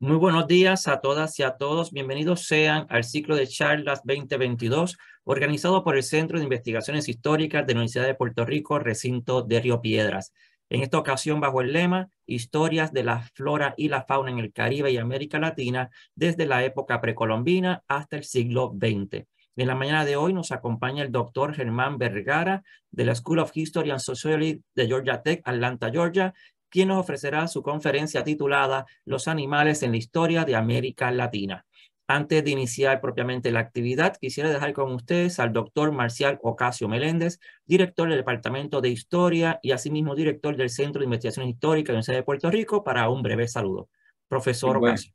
Muy buenos días a todas y a todos. Bienvenidos sean al ciclo de charlas 2022 organizado por el Centro de Investigaciones Históricas de la Universidad de Puerto Rico, recinto de Río Piedras. En esta ocasión bajo el lema Historias de la flora y la fauna en el Caribe y América Latina desde la época precolombina hasta el siglo XX. En la mañana de hoy nos acompaña el doctor Germán Vergara de la School of History and Sociology de Georgia Tech, Atlanta, Georgia, quien nos ofrecerá su conferencia titulada Los animales en la historia de América Latina. Antes de iniciar propiamente la actividad, quisiera dejar con ustedes al doctor Marcial Ocasio Meléndez, director del Departamento de Historia y asimismo director del Centro de Investigación Histórica de la Universidad de Puerto Rico para un breve saludo. Profesor Ocasio.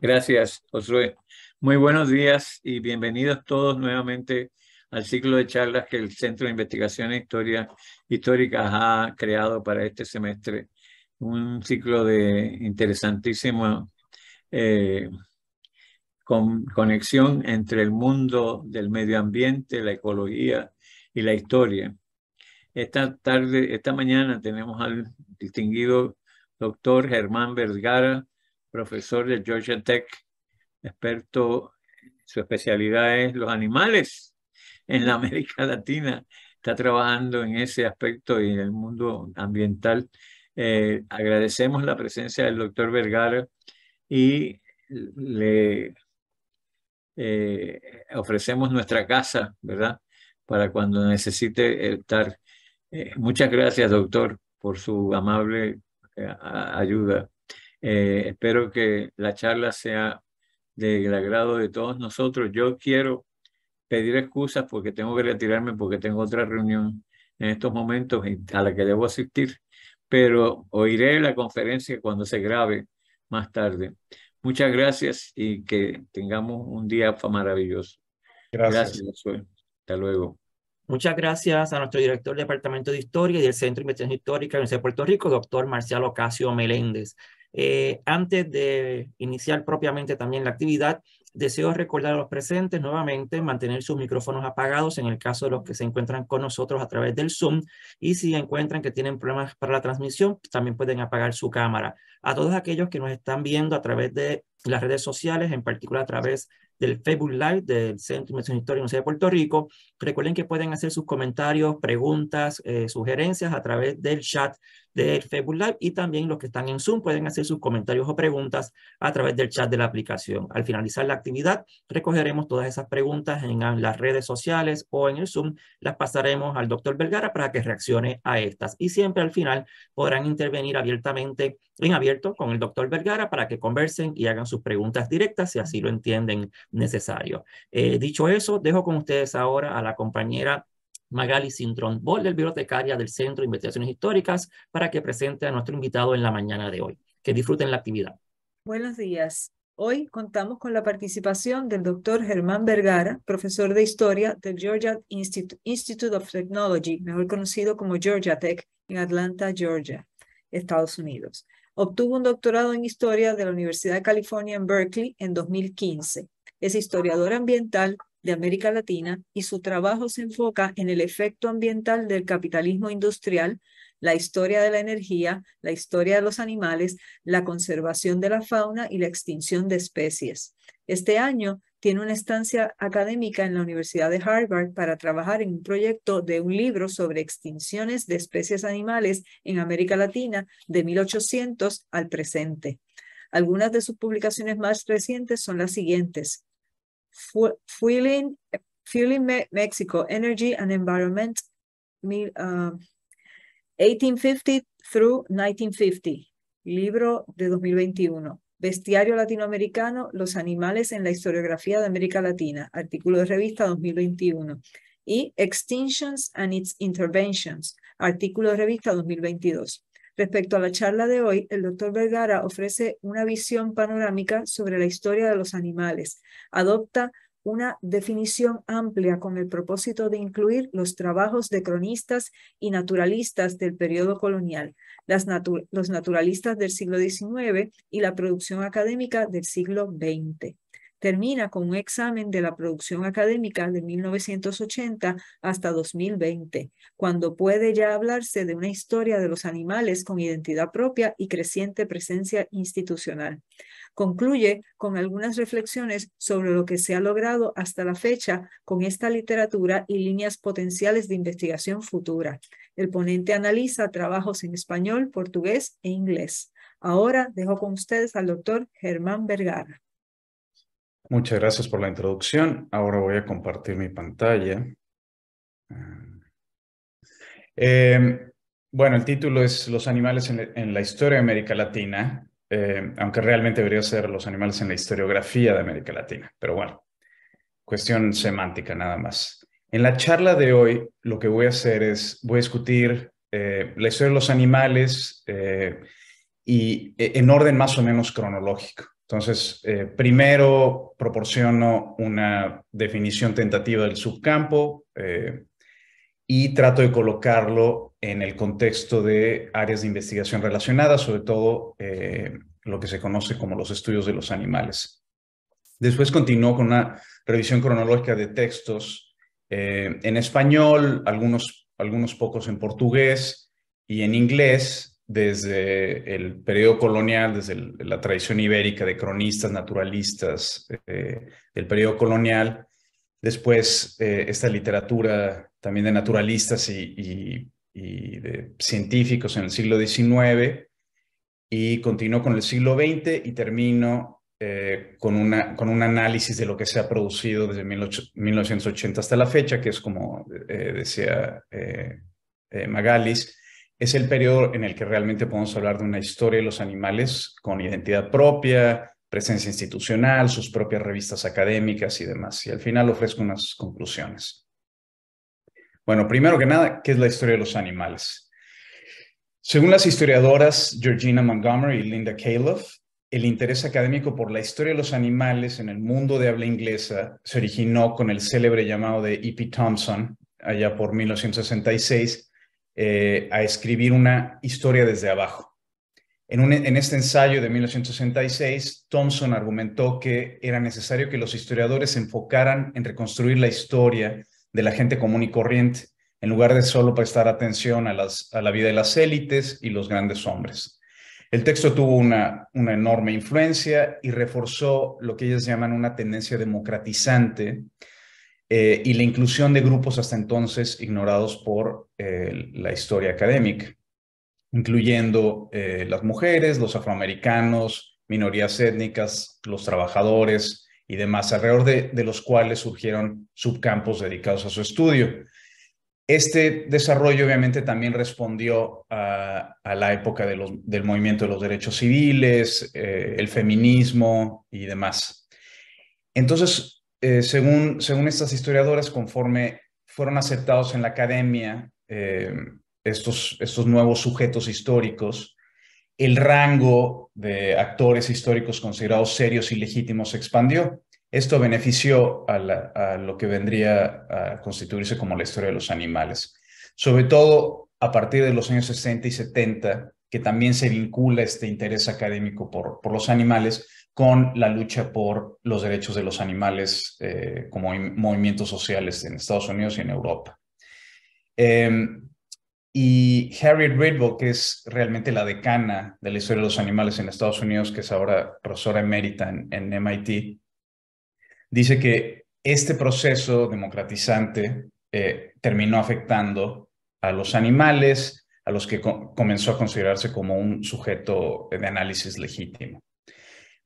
Gracias, Josué. Muy buenos días y bienvenidos todos nuevamente al ciclo de charlas que el Centro de Investigaciones Historia, Históricas ha creado para este semestre un ciclo de interesantísima eh, con, conexión entre el mundo del medio ambiente, la ecología y la historia. Esta tarde, esta mañana tenemos al distinguido doctor Germán Vergara, profesor de Georgia Tech, experto, su especialidad es los animales en la América Latina. Está trabajando en ese aspecto y en el mundo ambiental eh, agradecemos la presencia del doctor Vergara y le eh, ofrecemos nuestra casa, ¿verdad? Para cuando necesite estar. Eh, muchas gracias, doctor, por su amable ayuda. espero que la charla sea del agrado de todos nosotros. Yo quiero pedir excusas porque tengo que retirarme porque tengo otra reunión en estos momentos a la que debo asistir pero oiré la conferencia cuando se grabe más tarde. Muchas gracias y que tengamos un día maravilloso. Gracias. Hasta luego. Muchas gracias a nuestro director del Departamento de Historia y del Centro de Investigación Histórica de la Universidad de Puerto Rico, doctor Marcial Ocasio Meléndez. Eh, antes de iniciar propiamente también la actividad, Deseo recordar a los presentes nuevamente mantener sus micrófonos apagados en el caso de los que se encuentran con nosotros a través del Zoom y si encuentran que tienen problemas para la transmisión, pues también pueden apagar su cámara. A todos aquellos que nos están viendo a través de las redes sociales, en particular a través del Facebook Live del Centro de Inmersión e Histórica de de Puerto Rico. Recuerden que pueden hacer sus comentarios, preguntas, eh, sugerencias a través del chat de Facebook Live y también los que están en Zoom pueden hacer sus comentarios o preguntas a través del chat de la aplicación. Al finalizar la actividad, recogeremos todas esas preguntas en las redes sociales o en el Zoom, las pasaremos al doctor Vergara para que reaccione a estas. Y siempre al final podrán intervenir abiertamente en abierto con el doctor Vergara para que conversen y hagan sus preguntas directas si así lo entienden necesario. Eh, dicho eso, dejo con ustedes ahora a la compañera Magali sintron del bibliotecaria del Centro de Investigaciones Históricas, para que presente a nuestro invitado en la mañana de hoy. Que disfruten la actividad. Buenos días. Hoy contamos con la participación del doctor Germán Vergara, profesor de historia del Georgia Institute of Technology, mejor conocido como Georgia Tech, en Atlanta, Georgia, Estados Unidos. Obtuvo un doctorado en historia de la Universidad de California en Berkeley en 2015. Es historiador ambiental, de América Latina y su trabajo se enfoca en el efecto ambiental del capitalismo industrial, la historia de la energía, la historia de los animales, la conservación de la fauna y la extinción de especies. Este año tiene una estancia académica en la Universidad de Harvard para trabajar en un proyecto de un libro sobre extinciones de especies animales en América Latina de 1800 al presente. Algunas de sus publicaciones más recientes son las siguientes fueling, Mexico Energy and Environment, 1850 ah, through 1950, libro de 2021. Bestiario Latinoamericano, Los animales en la historiografía de América Latina, artículo de revista 2021. Y Extinctions and its Interventions, artículo de revista 2022. Respecto a la charla de hoy, el doctor Vergara ofrece una visión panorámica sobre la historia de los animales. Adopta una definición amplia con el propósito de incluir los trabajos de cronistas y naturalistas del periodo colonial, los naturalistas del siglo XIX y la producción académica del siglo XX termina con un examen de la producción académica de 1980 hasta 2020, cuando puede ya hablarse de una historia de los animales con identidad propia y creciente presencia institucional. Concluye con algunas reflexiones sobre lo que se ha logrado hasta la fecha con esta literatura y líneas potenciales de investigación futura. El ponente analiza trabajos en español, portugués e inglés. Ahora dejo con ustedes al doctor Germán Vergara. Muchas gracias por la introducción. Ahora voy a compartir mi pantalla. Ah. Em, bueno, el título es Los animales en, la, historia de América Latina, em, aunque realmente debería ser Los animales en la historiografía de América Latina, pero bueno, cuestión semántica nada más. En la charla de hoy, lo que voy a hacer es, voy a discutir eh, la historia de los animales eh, y e, en orden más o menos cronológico. Entonces, eh, primero proporciono una definición tentativa del subcampo eh, y trato de colocarlo en el contexto de áreas de investigación relacionadas, sobre todo eh, lo que se conoce como los estudios de los animales. Después continuó con una revisión cronológica de textos en español, algunos, algunos pocos en portugués y en inglés, desde el periodo colonial, desde la tradición ibérica de cronistas, naturalistas eh, del periodo colonial, después eh, esta literatura también de naturalistas y, de científicos en el siglo XIX, y continuó con el siglo XX y termino eh, con, con un análisis de lo que se ha producido desde 1980 hasta la fecha, que es como decía Magalis, es el periodo en el que realmente podemos hablar de una historia de los animales con identidad propia, presencia institucional, sus propias revistas académicas y demás. Y al final ofrezco unas conclusiones. Bueno, primero que nada, ¿qué es la historia de los animales? Según las historiadoras Georgina Montgomery y Linda Caleb, el interés académico por la historia de los animales en el mundo de habla inglesa se originó con el célebre llamado de E.P. Thompson, allá por 1966, eh, a escribir una historia desde abajo. En, en este ensayo de 1966, Thompson argumentó que era necesario que los historiadores se enfocaran en reconstruir la historia de la gente común y corriente, en lugar de solo prestar atención a, la vida de las élites y los grandes hombres. El texto tuvo una, una enorme influencia y reforzó lo que ellos llaman una tendencia democratizante eh, y la inclusión de grupos hasta entonces ignorados por eh, la historia académica, incluyendo eh, las mujeres, los afroamericanos, minorías étnicas, los trabajadores y demás, alrededor de, los cuales surgieron subcampos dedicados a su estudio. Este desarrollo obviamente también respondió a, la época del movimiento de los derechos civiles, el feminismo y demás. Entonces, eh, según, estas historiadoras, conforme fueron aceptados en la academia eh, estos, nuevos sujetos históricos, el rango de actores históricos considerados serios y legítimos se expandió. Esto benefició a, lo que vendría a constituirse como la historia de los animales, sobre todo a partir de los años 60 y 70, que también se vincula este interés académico por, por los animales, con la lucha por los derechos de los animales eh, como movimientos sociales en Estados Unidos y en Europa. Em, y Harriet Ridbo, que es realmente la decana de la historia de los animales en Estados Unidos, que es ahora profesora emérita en, MIT, dice que este proceso democratizante eh, terminó afectando a los animales, a los que comenzó a considerarse como un sujeto de análisis legítimo.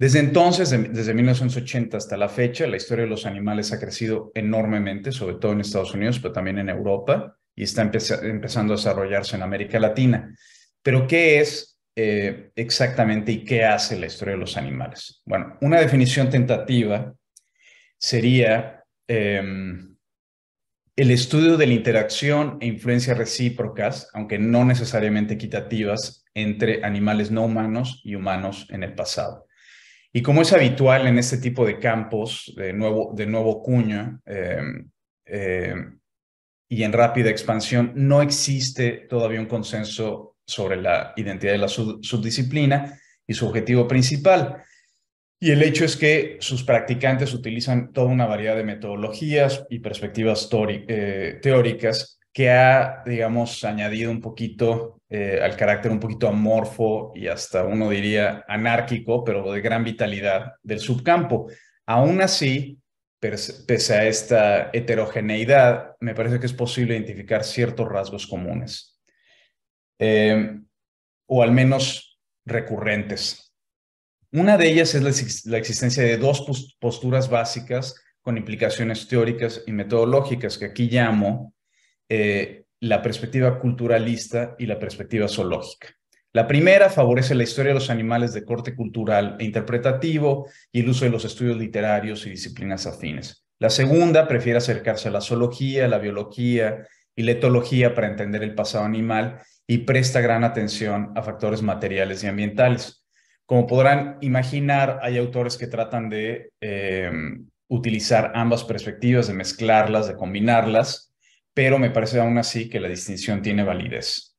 Desde entonces, desde 1980 hasta la fecha, la historia de los animales ha crecido enormemente, sobre todo en Estados Unidos, pero también en Europa y está empezando a desarrollarse en América Latina. Pero, ¿qué es eh, exactamente y qué hace la historia de los animales? Bueno, una definición tentativa sería em, el estudio de la interacción e influencia recíprocas, aunque no necesariamente equitativas, entre animales no humanos y humanos en el pasado. Y como es habitual en este tipo de campos de nuevo, de nuevo cuño em, em, y en rápida expansión, no existe todavía un consenso sobre la identidad de la subdisciplina y su objetivo principal. Y el hecho es que sus practicantes utilizan toda una variedad de metodologías y perspectivas eh, teóricas que ha, digamos, añadido un poquito eh, al carácter un poquito amorfo y hasta uno diría anárquico, pero de gran vitalidad del subcampo. Aún así, pese a esta heterogeneidad, me parece que es posible identificar ciertos rasgos comunes, eh, o al menos recurrentes. Una de ellas es la, existencia de dos posturas básicas con implicaciones teóricas y metodológicas, que aquí llamo eh, la perspectiva culturalista y la perspectiva zoológica. La primera favorece la historia de los animales de corte cultural e interpretativo y el uso de los estudios literarios y disciplinas afines. La segunda prefiere acercarse a la zoología, la biología y la etología para entender el pasado animal y presta gran atención a factores materiales y ambientales. Como podrán imaginar, hay autores que tratan de eh, utilizar ambas perspectivas, de mezclarlas, de combinarlas, pero me parece aún así que la distinción tiene validez.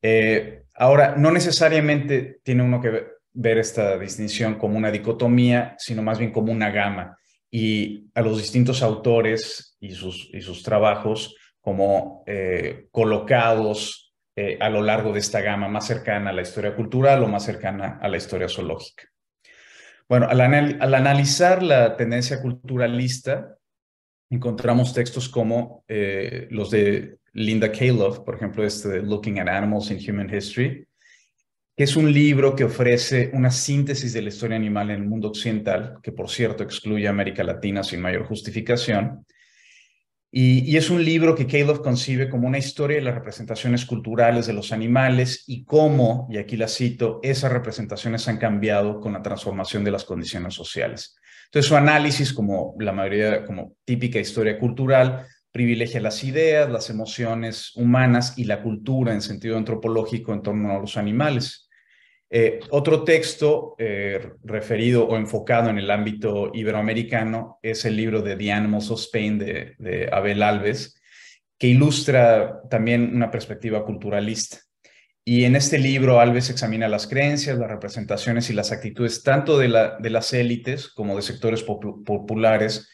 Eh, ahora, no necesariamente tiene uno que ver esta distinción como una dicotomía, sino más bien como una gama. Y a los distintos autores y sus, y sus trabajos como eh, colocados eh, a lo largo de esta gama más cercana a la historia cultural o más cercana a la historia zoológica. Bueno, al analizar la tendencia culturalista, encontramos textos como eh, los de Linda Caleb, por ejemplo, este de Looking at Animals in Human History, que es un libro que ofrece una síntesis de la historia animal en el mundo occidental, que por cierto excluye a América Latina sin mayor justificación. Y, es un libro que Caleb concibe como una historia de las representaciones culturales de los animales y cómo, y aquí la cito, esas representaciones han cambiado con la transformación de las condiciones sociales. Entonces su análisis, como la mayoría, como típica historia cultural, privilegia las ideas, las emociones humanas y la cultura en sentido antropológico en torno a los animales. Eh, otro texto eh, referido o enfocado en el ámbito iberoamericano es el libro de The Animals of Spain de Abel Alves, que ilustra también una perspectiva culturalista. Y en este libro, Alves examina las creencias, las representaciones y las actitudes tanto de, las élites como de sectores populares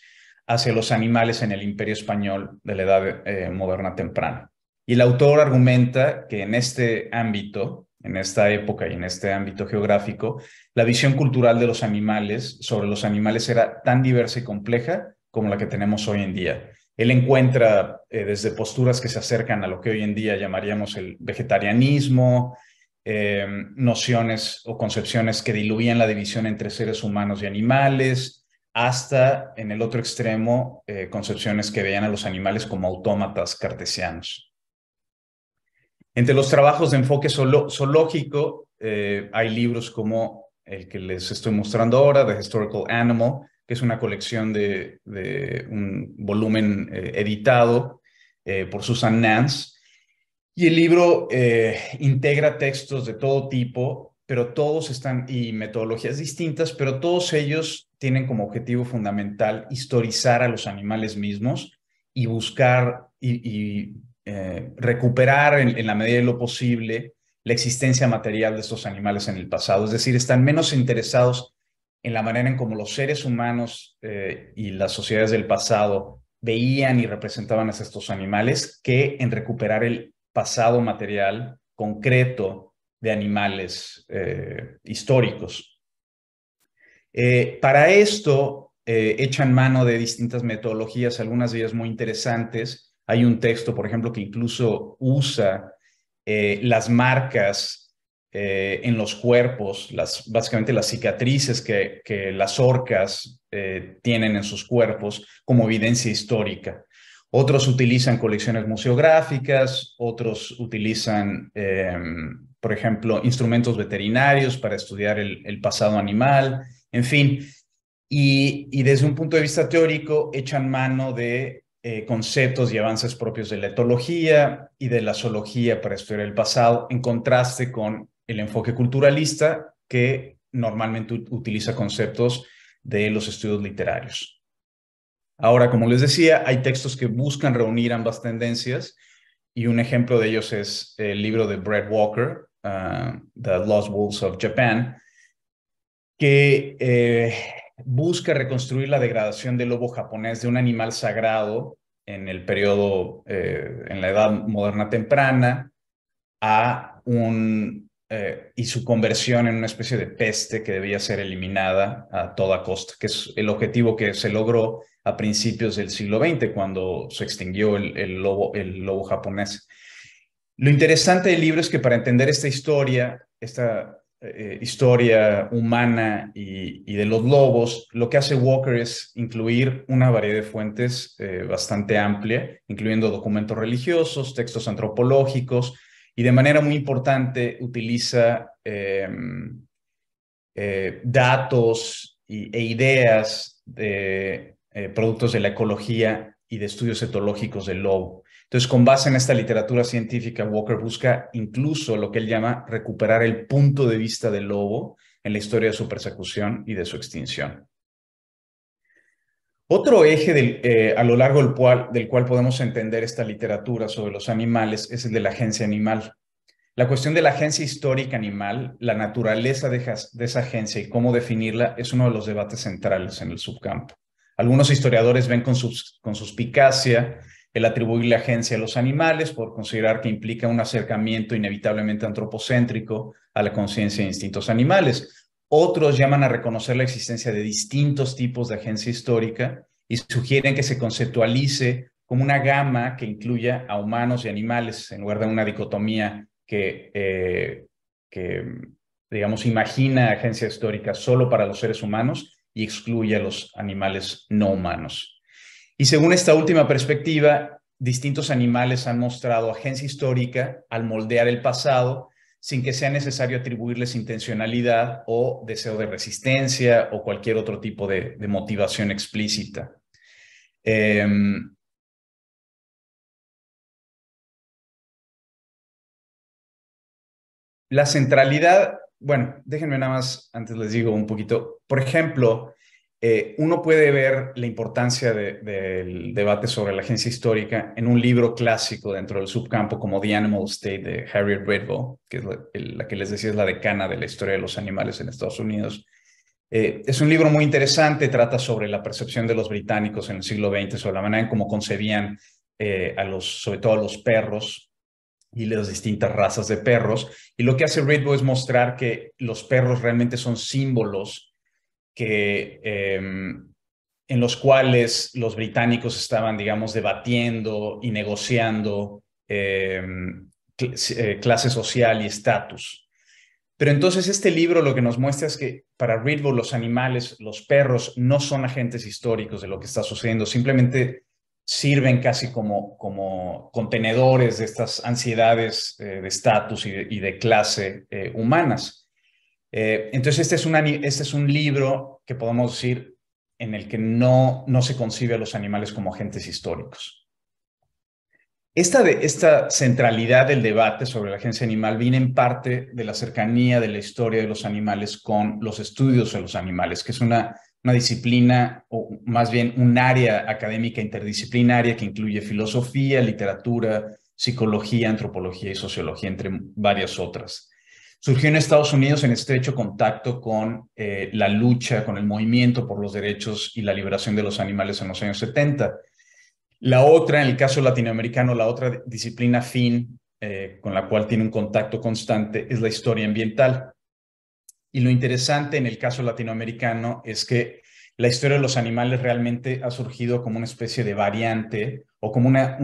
hacia los animales en el imperio español de la edad eh, moderna temprana. Y el autor argumenta que en este ámbito, en esta época y en este ámbito geográfico, la visión cultural de los animales sobre los animales era tan diversa y compleja como la que tenemos hoy en día. Él encuentra eh, desde posturas que se acercan a lo que hoy en día llamaríamos el vegetarianismo, eh, nociones o concepciones que diluían la división entre seres humanos y animales, hasta en el otro extremo, eh, concepciones que veían a los animales como autómatas cartesianos. Entre los trabajos de enfoque zoológico hay libros como el que les estoy mostrando ahora, The Historical Animal, que es una colección de, un volumen eh, editado eh, por Susan Nance. Y el libro eh, integra textos de todo tipo, pero todos están, y metodologías distintas, pero todos ellos tienen como objetivo fundamental historizar a los animales mismos y buscar y, recuperar en la medida de lo posible la existencia material de estos animales en el pasado. Es decir, están menos interesados en la manera en cómo los seres humanos eh, y las sociedades del pasado veían y representaban a estos animales que en recuperar el pasado material concreto de animales eh, históricos. Eh, para esto echan mano de distintas metodologías, algunas de ellas muy interesantes. Hay un texto, por ejemplo, que incluso usa las marcas eh, en los cuerpos, las, básicamente las cicatrices que, las orcas eh, tienen en sus cuerpos como evidencia histórica. Otros utilizan colecciones museográficas, otros utilizan, em, por ejemplo, instrumentos veterinarios para estudiar el, pasado animal, en fin. Y, desde un punto de vista teórico, echan mano de eh, conceptos y avances propios de la etología y de la zoología para estudiar el pasado, en contraste con el enfoque culturalista que normalmente utiliza conceptos de los estudios literarios. Ahora, como les decía, hay textos que buscan reunir ambas tendencias y un ejemplo de ellos es el libro de Brett Walker, ah, The Lost Wolves of Japan, que eh, busca reconstruir la degradación del lobo japonés de un animal sagrado en el periodo, eh, en la edad moderna temprana, a un eh, y su conversión en una especie de peste que debía ser eliminada a toda costa, que es el objetivo que se logró a principios del siglo XX, cuando se extinguió el, lobo, japonés. Lo interesante del libro es que para entender esta historia, esta eh, historia humana y, de los lobos, lo que hace Walker es incluir una variedad de fuentes eh, bastante amplia, incluyendo documentos religiosos, textos antropológicos, y de manera muy importante utiliza eh, eh, datos e ideas de eh, productos de la ecología y de estudios etológicos del lobo. Entonces, con base en esta literatura científica, Walker busca incluso lo que él llama recuperar el punto de vista del lobo en la historia de su persecución y de su extinción. Otro eje eh, a lo largo del cual, podemos entender esta literatura sobre los animales es el de la agencia animal. La cuestión de la agencia histórica animal, la naturaleza de, esa agencia y cómo definirla es uno de los debates centrales en el subcampo. Algunos historiadores ven con, sus, con suspicacia el atribuir la agencia a los animales por considerar que implica un acercamiento inevitablemente antropocéntrico a la conciencia e instintos animales. Otros llaman a reconocer la existencia de distintos tipos de agencia histórica y sugieren que se conceptualice como una gama que incluya a humanos y animales en lugar de una dicotomía que, eh, que digamos, imagina agencia histórica solo para los seres humanos y excluye a los animales no humanos. Y según esta última perspectiva, distintos animales han mostrado agencia histórica al moldear el pasado sin que sea necesario atribuirles intencionalidad o deseo de resistencia o cualquier otro tipo de, motivación explícita. Em, la centralidad, bueno, déjenme nada más, antes les digo un poquito, por ejemplo, eh, uno puede ver la importancia del debate sobre la agencia histórica en un libro clásico dentro del subcampo como The Animal State de Harriet Redwell, que es la, que les decía es la decana de la historia de los animales en Estados Unidos. Eh, es un libro muy interesante, trata sobre la percepción de los británicos en el siglo XX, sobre la manera en cómo concebían eh, a los, sobre todo a los perros y las distintas razas de perros. Y lo que hace Redwell es mostrar que los perros realmente son símbolos Em, en los cuales los británicos estaban, digamos, debatiendo y negociando em, eh, clase social y estatus. Pero entonces este libro lo que nos muestra es que para Ridbo los animales, los perros, no son agentes históricos de lo que está sucediendo, simplemente sirven casi como, como contenedores de estas ansiedades eh, de estatus y, de clase eh, humanas. Eh, entonces, este es, un, este es un libro que podemos decir en el que no, se concibe a los animales como agentes históricos. Esta, centralidad del debate sobre la agencia animal viene en parte de la cercanía de la historia de los animales con los estudios de los animales, que es una, una disciplina, o más bien un área académica interdisciplinaria que incluye filosofía, literatura, psicología, antropología y sociología, entre varias otras surgió en Estados Unidos en estrecho contacto con eh, la lucha, con el movimiento por los derechos y la liberación de los animales en los años 70. La otra, en el caso latinoamericano, la otra disciplina fin eh, con la cual tiene un contacto constante es la historia ambiental. Y lo interesante en el caso latinoamericano es que la historia de los animales realmente ha surgido como una especie de variante o como una,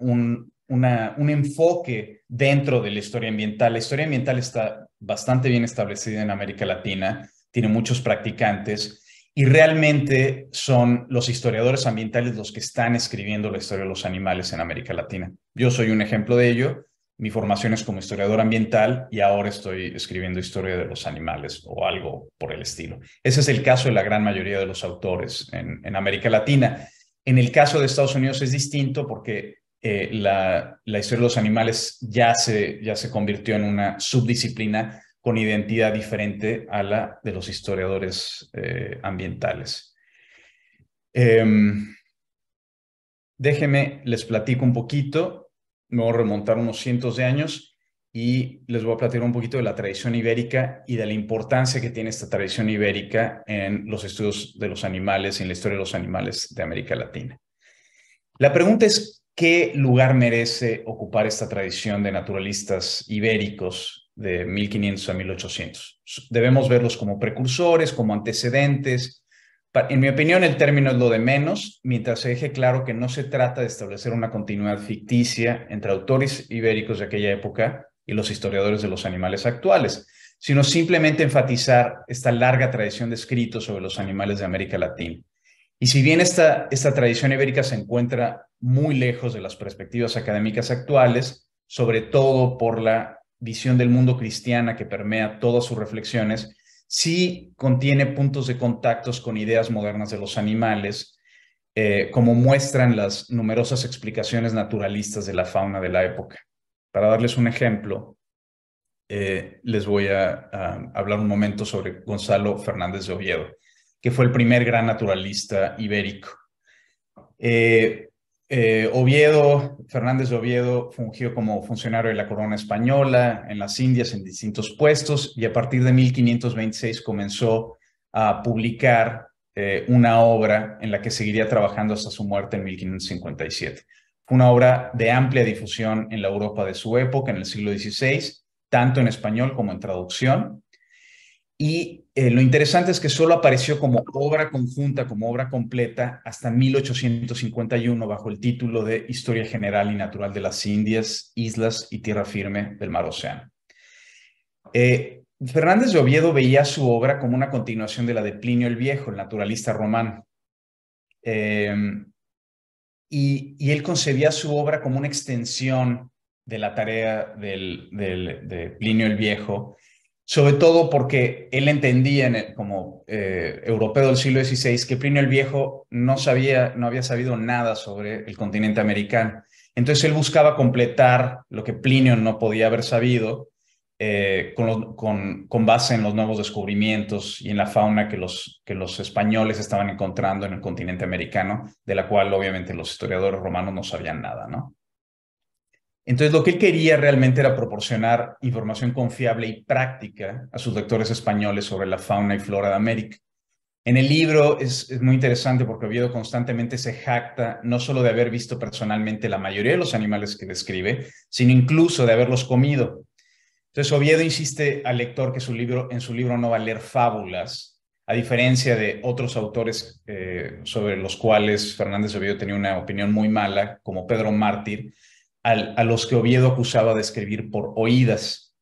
un, un enfoque dentro de la historia ambiental. La historia ambiental está bastante bien establecida en América Latina, tiene muchos practicantes y realmente son los historiadores ambientales los que están escribiendo la historia de los animales en América Latina. Yo soy un ejemplo de ello. Mi formación es como historiador ambiental y ahora estoy escribiendo historia de los animales o algo por el estilo. Ese es el caso de la gran mayoría de los autores en América Latina. En el caso de Estados Unidos es distinto porque eh, la, historia de los animales ya se, ya se convirtió en una subdisciplina con identidad diferente a la de los historiadores eh, ambientales. Em, déjeme déjenme, les platico un poquito, me voy a remontar unos cientos de años y les voy a platicar un poquito de la tradición ibérica y de la importancia que tiene esta tradición ibérica en los estudios de los animales, en la historia de los animales de América Latina. La pregunta es, ¿Qué lugar merece ocupar esta tradición de naturalistas ibéricos de 1500 a 1800? Debemos verlos como precursores, como antecedentes. En mi opinión, el término es lo de menos, mientras se deje claro que no se trata de establecer una continuidad ficticia entre autores ibéricos de aquella época y los historiadores de los animales actuales, sino simplemente enfatizar esta larga tradición de escritos sobre los animales de América Latina. Y si bien esta, esta tradición ibérica se encuentra muy lejos de las perspectivas académicas actuales, sobre todo por la visión del mundo cristiana que permea todas sus reflexiones, sí contiene puntos de contacto con ideas modernas de los animales, eh, como muestran las numerosas explicaciones naturalistas de la fauna de la época. Para darles un ejemplo, eh, les voy a, hablar un momento sobre Gonzalo Fernández de Oviedo que fue el primer gran naturalista ibérico. Eh, eh, Oviedo, Fernández Oviedo fungió como funcionario de la corona española en las Indias en distintos puestos y a partir de 1526 comenzó a publicar eh, una obra en la que seguiría trabajando hasta su muerte en 1557. Fue una obra de amplia difusión en la Europa de su época, en el siglo XVI, tanto en español como en traducción, y eh, lo interesante es que solo apareció como obra conjunta, como obra completa, hasta 1851 bajo el título de Historia General y Natural de las Indias, Islas y Tierra Firme del Mar Océano. Eh, Fernández de Oviedo veía su obra como una continuación de la de Plinio el Viejo, el naturalista romano. Em, y, él concebía su obra como una extensión de la tarea de Plinio el Viejo sobre todo porque él entendía como eh, europeo del siglo XVI que Plinio el Viejo no sabía, no había sabido nada sobre el continente americano. Entonces él buscaba completar lo que Plinio no podía haber sabido eh, con, con, base en los nuevos descubrimientos y en la fauna que los, que los españoles estaban encontrando en el continente americano, de la cual obviamente los historiadores romanos no sabían nada, ¿no? Entonces, lo que él quería realmente era proporcionar información confiable y práctica a sus lectores españoles sobre la fauna y flora de América. En el libro es, muy interesante porque Oviedo constantemente se jacta no solo de haber visto personalmente la mayoría de los animales que describe, sino incluso de haberlos comido. Entonces Oviedo insiste al lector que su libro, en su libro no va a leer fábulas, a diferencia de otros autores eh, sobre los cuales Fernández Oviedo tenía una opinión muy mala, como Pedro Mártir, a los que Oviedo acusaba de escribir por oídas.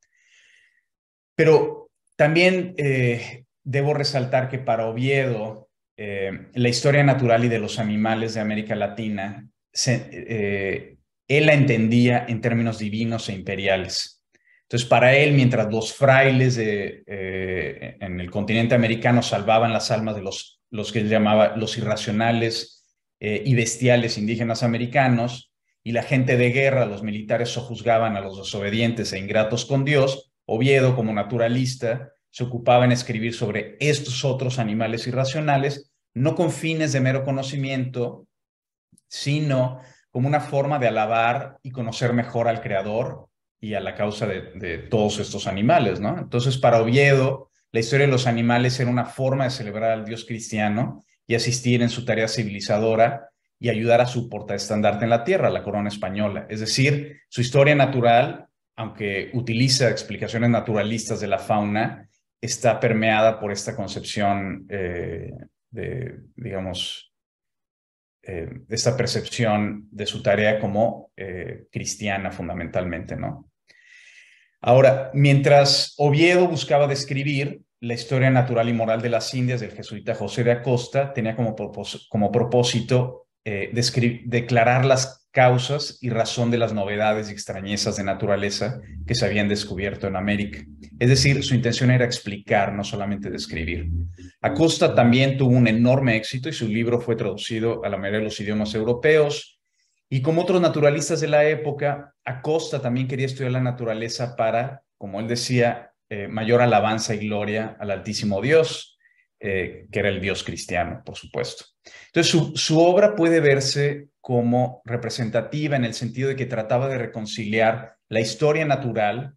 Pero también eh, debo resaltar que para Oviedo, eh, la historia natural y de los animales de América Latina, eh, él la entendía en términos divinos e imperiales. Entonces, para él, mientras los frailes en el continente americano salvaban las almas de los, los que él llamaba los irracionales y bestiales indígenas americanos, y la gente de guerra, los militares sojuzgaban a los desobedientes e ingratos con Dios, Oviedo, como naturalista, se ocupaba en escribir sobre estos otros animales irracionales, no con fines de mero conocimiento, sino como una forma de alabar y conocer mejor al Creador y a la causa de, todos estos animales, ¿no? Entonces, para Oviedo, la historia de los animales era una forma de celebrar al Dios cristiano y asistir en su tarea civilizadora y ayudar a su portaestandarte en la tierra, la corona española. Es decir, su historia natural, aunque utiliza explicaciones naturalistas de la fauna, está permeada por esta concepción eh, de, digamos, eh, esta percepción de su tarea como eh, cristiana fundamentalmente, ¿no? Ahora, mientras Oviedo buscaba describir la historia natural y moral de las Indias del jesuita José de Acosta, tenía como, como propósito eh, declarar las causas y razón de las novedades y extrañezas de naturaleza que se habían descubierto en América. Es decir, su intención era explicar, no solamente describir. Acosta también tuvo un enorme éxito y su libro fue traducido a la mayoría de los idiomas europeos. Y como otros naturalistas de la época, Acosta también quería estudiar la naturaleza para, como él decía, eh, mayor alabanza y gloria al Altísimo Dios. Eh, que era el dios cristiano, por supuesto. Entonces, su, obra puede verse como representativa en el sentido de que trataba de reconciliar la historia natural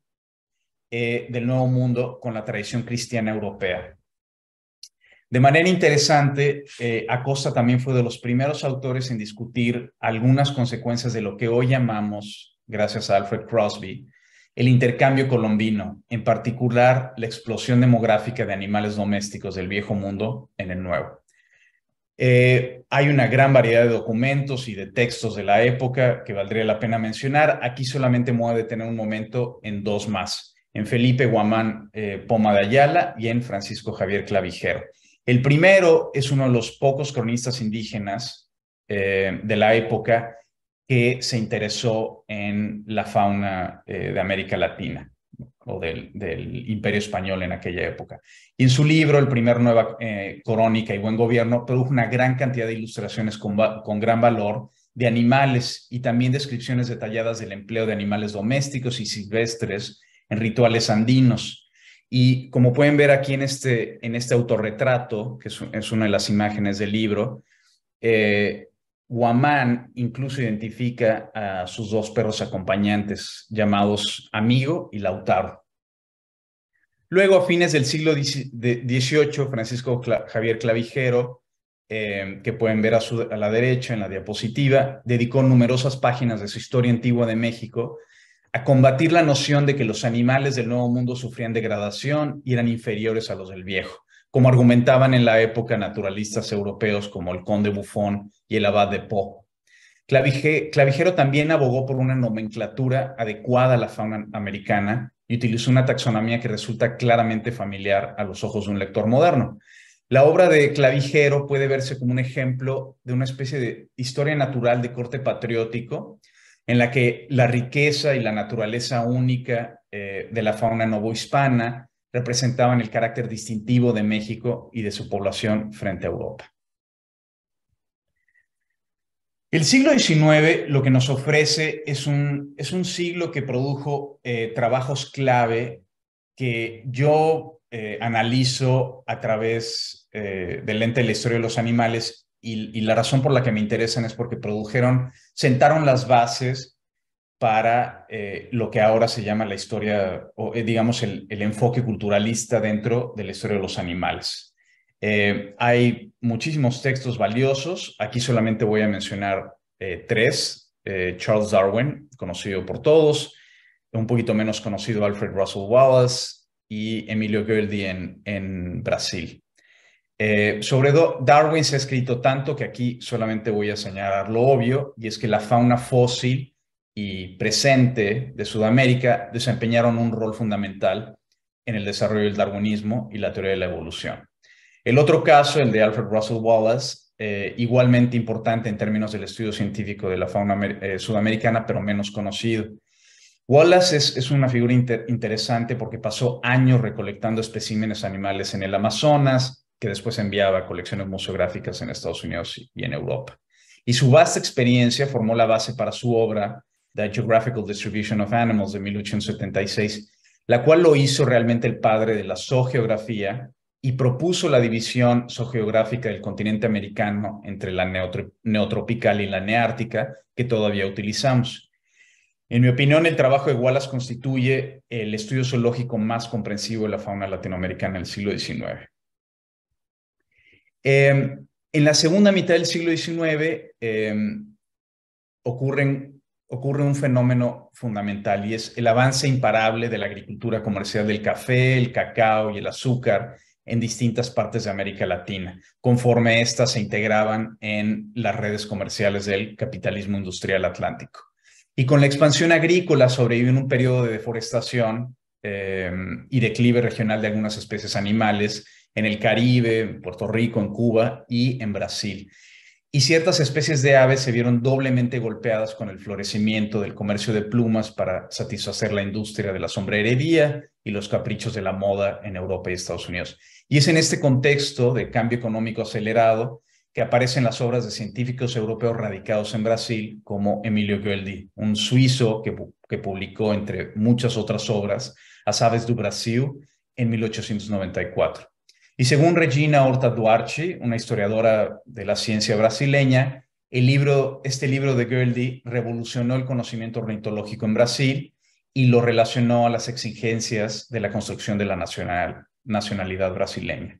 eh, del Nuevo Mundo con la tradición cristiana europea. De manera interesante, eh, Acosta también fue de los primeros autores en discutir algunas consecuencias de lo que hoy llamamos, gracias a Alfred Crosby, el intercambio colombino, en particular la explosión demográfica de animales domésticos del viejo mundo en el nuevo. Eh, hay una gran variedad de documentos y de textos de la época que valdría la pena mencionar. Aquí solamente me voy a detener un momento en dos más, en Felipe Guamán eh, Poma de Ayala y en Francisco Javier Clavijero. El primero es uno de los pocos cronistas indígenas eh, de la época que se interesó en la fauna eh, de América Latina o del, Imperio Español en aquella época. Y en su libro, El primer Nueva eh, Corónica y Buen Gobierno, produjo una gran cantidad de ilustraciones con, gran valor de animales y también descripciones detalladas del empleo de animales domésticos y silvestres en rituales andinos. Y como pueden ver aquí en este, en este autorretrato, que es, una de las imágenes del libro, eh, Guamán incluso identifica a sus dos perros acompañantes, llamados Amigo y Lautaro. Luego, a fines del siglo XVIII, Francisco Javier Clavijero, em, que pueden ver a, a la derecha en la diapositiva, dedicó numerosas páginas de su historia antigua de México a combatir la noción de que los animales del Nuevo Mundo sufrían degradación y eran inferiores a los del Viejo como argumentaban en la época naturalistas europeos como el conde Buffon y el abad de Poe. Clavijero también abogó por una nomenclatura adecuada a la fauna americana y utilizó una taxonomía que resulta claramente familiar a los ojos de un lector moderno. La obra de Clavijero puede verse como un ejemplo de una especie de historia natural de corte patriótico, en la que la riqueza y la naturaleza única eh, de la fauna novohispana representaban el carácter distintivo de México y de su población frente a Europa. El siglo XIX lo que nos ofrece es un, es un siglo que produjo eh, trabajos clave que yo eh, analizo a través eh, del lente de la historia de los animales y la razón por la que me interesan es porque produjeron, sentaron las bases para eh, lo que ahora se llama la historia, o eh, digamos, el, enfoque culturalista dentro de la historia de los animales. Eh, hay muchísimos textos valiosos, aquí solamente voy a mencionar tres, Charles Darwin, conocido por todos, un poquito menos conocido Alfred Russell Wallace y Emilio Goeldi en, Brasil. sobre Darwin se ha escrito tanto que aquí solamente voy a señalar lo obvio, y es que la fauna fósil y presente de Sudamérica desempeñaron un rol fundamental en el desarrollo del darwinismo y la teoría de la evolución. El otro caso, el de Alfred Russell Wallace, eh, igualmente importante en términos del estudio científico de la fauna eh, sudamericana, pero menos conocido. Wallace es, es una figura interesante porque pasó años recolectando especímenes animales en el Amazonas, que después enviaba a colecciones museográficas en Estados Unidos y en Europa. Y su vasta experiencia formó la base para su obra The Geographical Distribution of Animals de 1876, la cual lo hizo realmente el padre de la zoogeografía y propuso la división zoogeográfica del continente americano entre la neotropical y la neártica que todavía utilizamos. En mi opinión, el trabajo de Wallace constituye el estudio zoológico más comprensivo de la fauna latinoamericana del siglo XIX. Em, en la segunda mitad del siglo XIX em, ocurren ocurre un fenómeno fundamental y es el avance imparable de la agricultura comercial del café, el cacao y el azúcar en distintas partes de América Latina, conforme éstas se integraban en las redes comerciales del capitalismo industrial atlántico. Y con la expansión agrícola sobrevive en un periodo de deforestación em, y declive regional de algunas especies animales en el Caribe, en Puerto Rico, en Cuba y en Brasil y ciertas especies de aves se vieron doblemente golpeadas con el florecimiento del comercio de plumas para satisfacer la industria de la sombrerería y los caprichos de la moda en Europa y Estados Unidos. Y es en este contexto de cambio económico acelerado que aparecen las obras de científicos europeos radicados en Brasil, como Emilio Goeldi, un suizo que, publicó, entre muchas otras obras, Las Aves do Brasil en 1894. Y según Regina Horta Duarte, una historiadora de la ciencia brasileña, el libro, este libro de Goeldi revolucionó el conocimiento ornitológico en Brasil y lo relacionó a las exigencias de la construcción de la nacionalidad brasileña.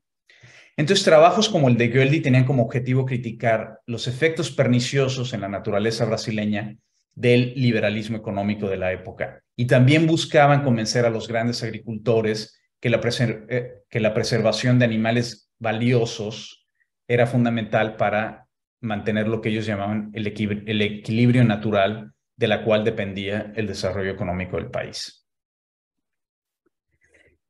Entonces, trabajos como el de Goeldi tenían como objetivo criticar los efectos perniciosos en la naturaleza brasileña del liberalismo económico de la época y también buscaban convencer a los grandes agricultores eh, que la, preservación de animales valiosos era fundamental para mantener lo que ellos llamaban el, equilibrio natural de la cual dependía el desarrollo económico del país.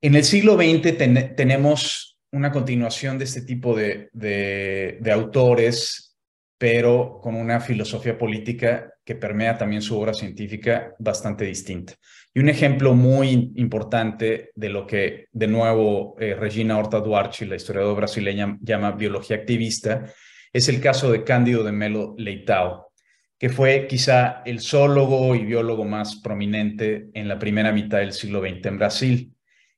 En el siglo XX tenemos una continuación de este tipo de, de autores, pero con una filosofía política que permea también su obra científica bastante distinta. Y un ejemplo muy importante de lo que, de nuevo, eh, Regina Horta Duarchi, la historiadora brasileña, llama biología activista, es el caso de Cándido de Melo Leitao, que fue quizá el zoólogo y biólogo más prominente en la primera mitad del siglo XX en Brasil.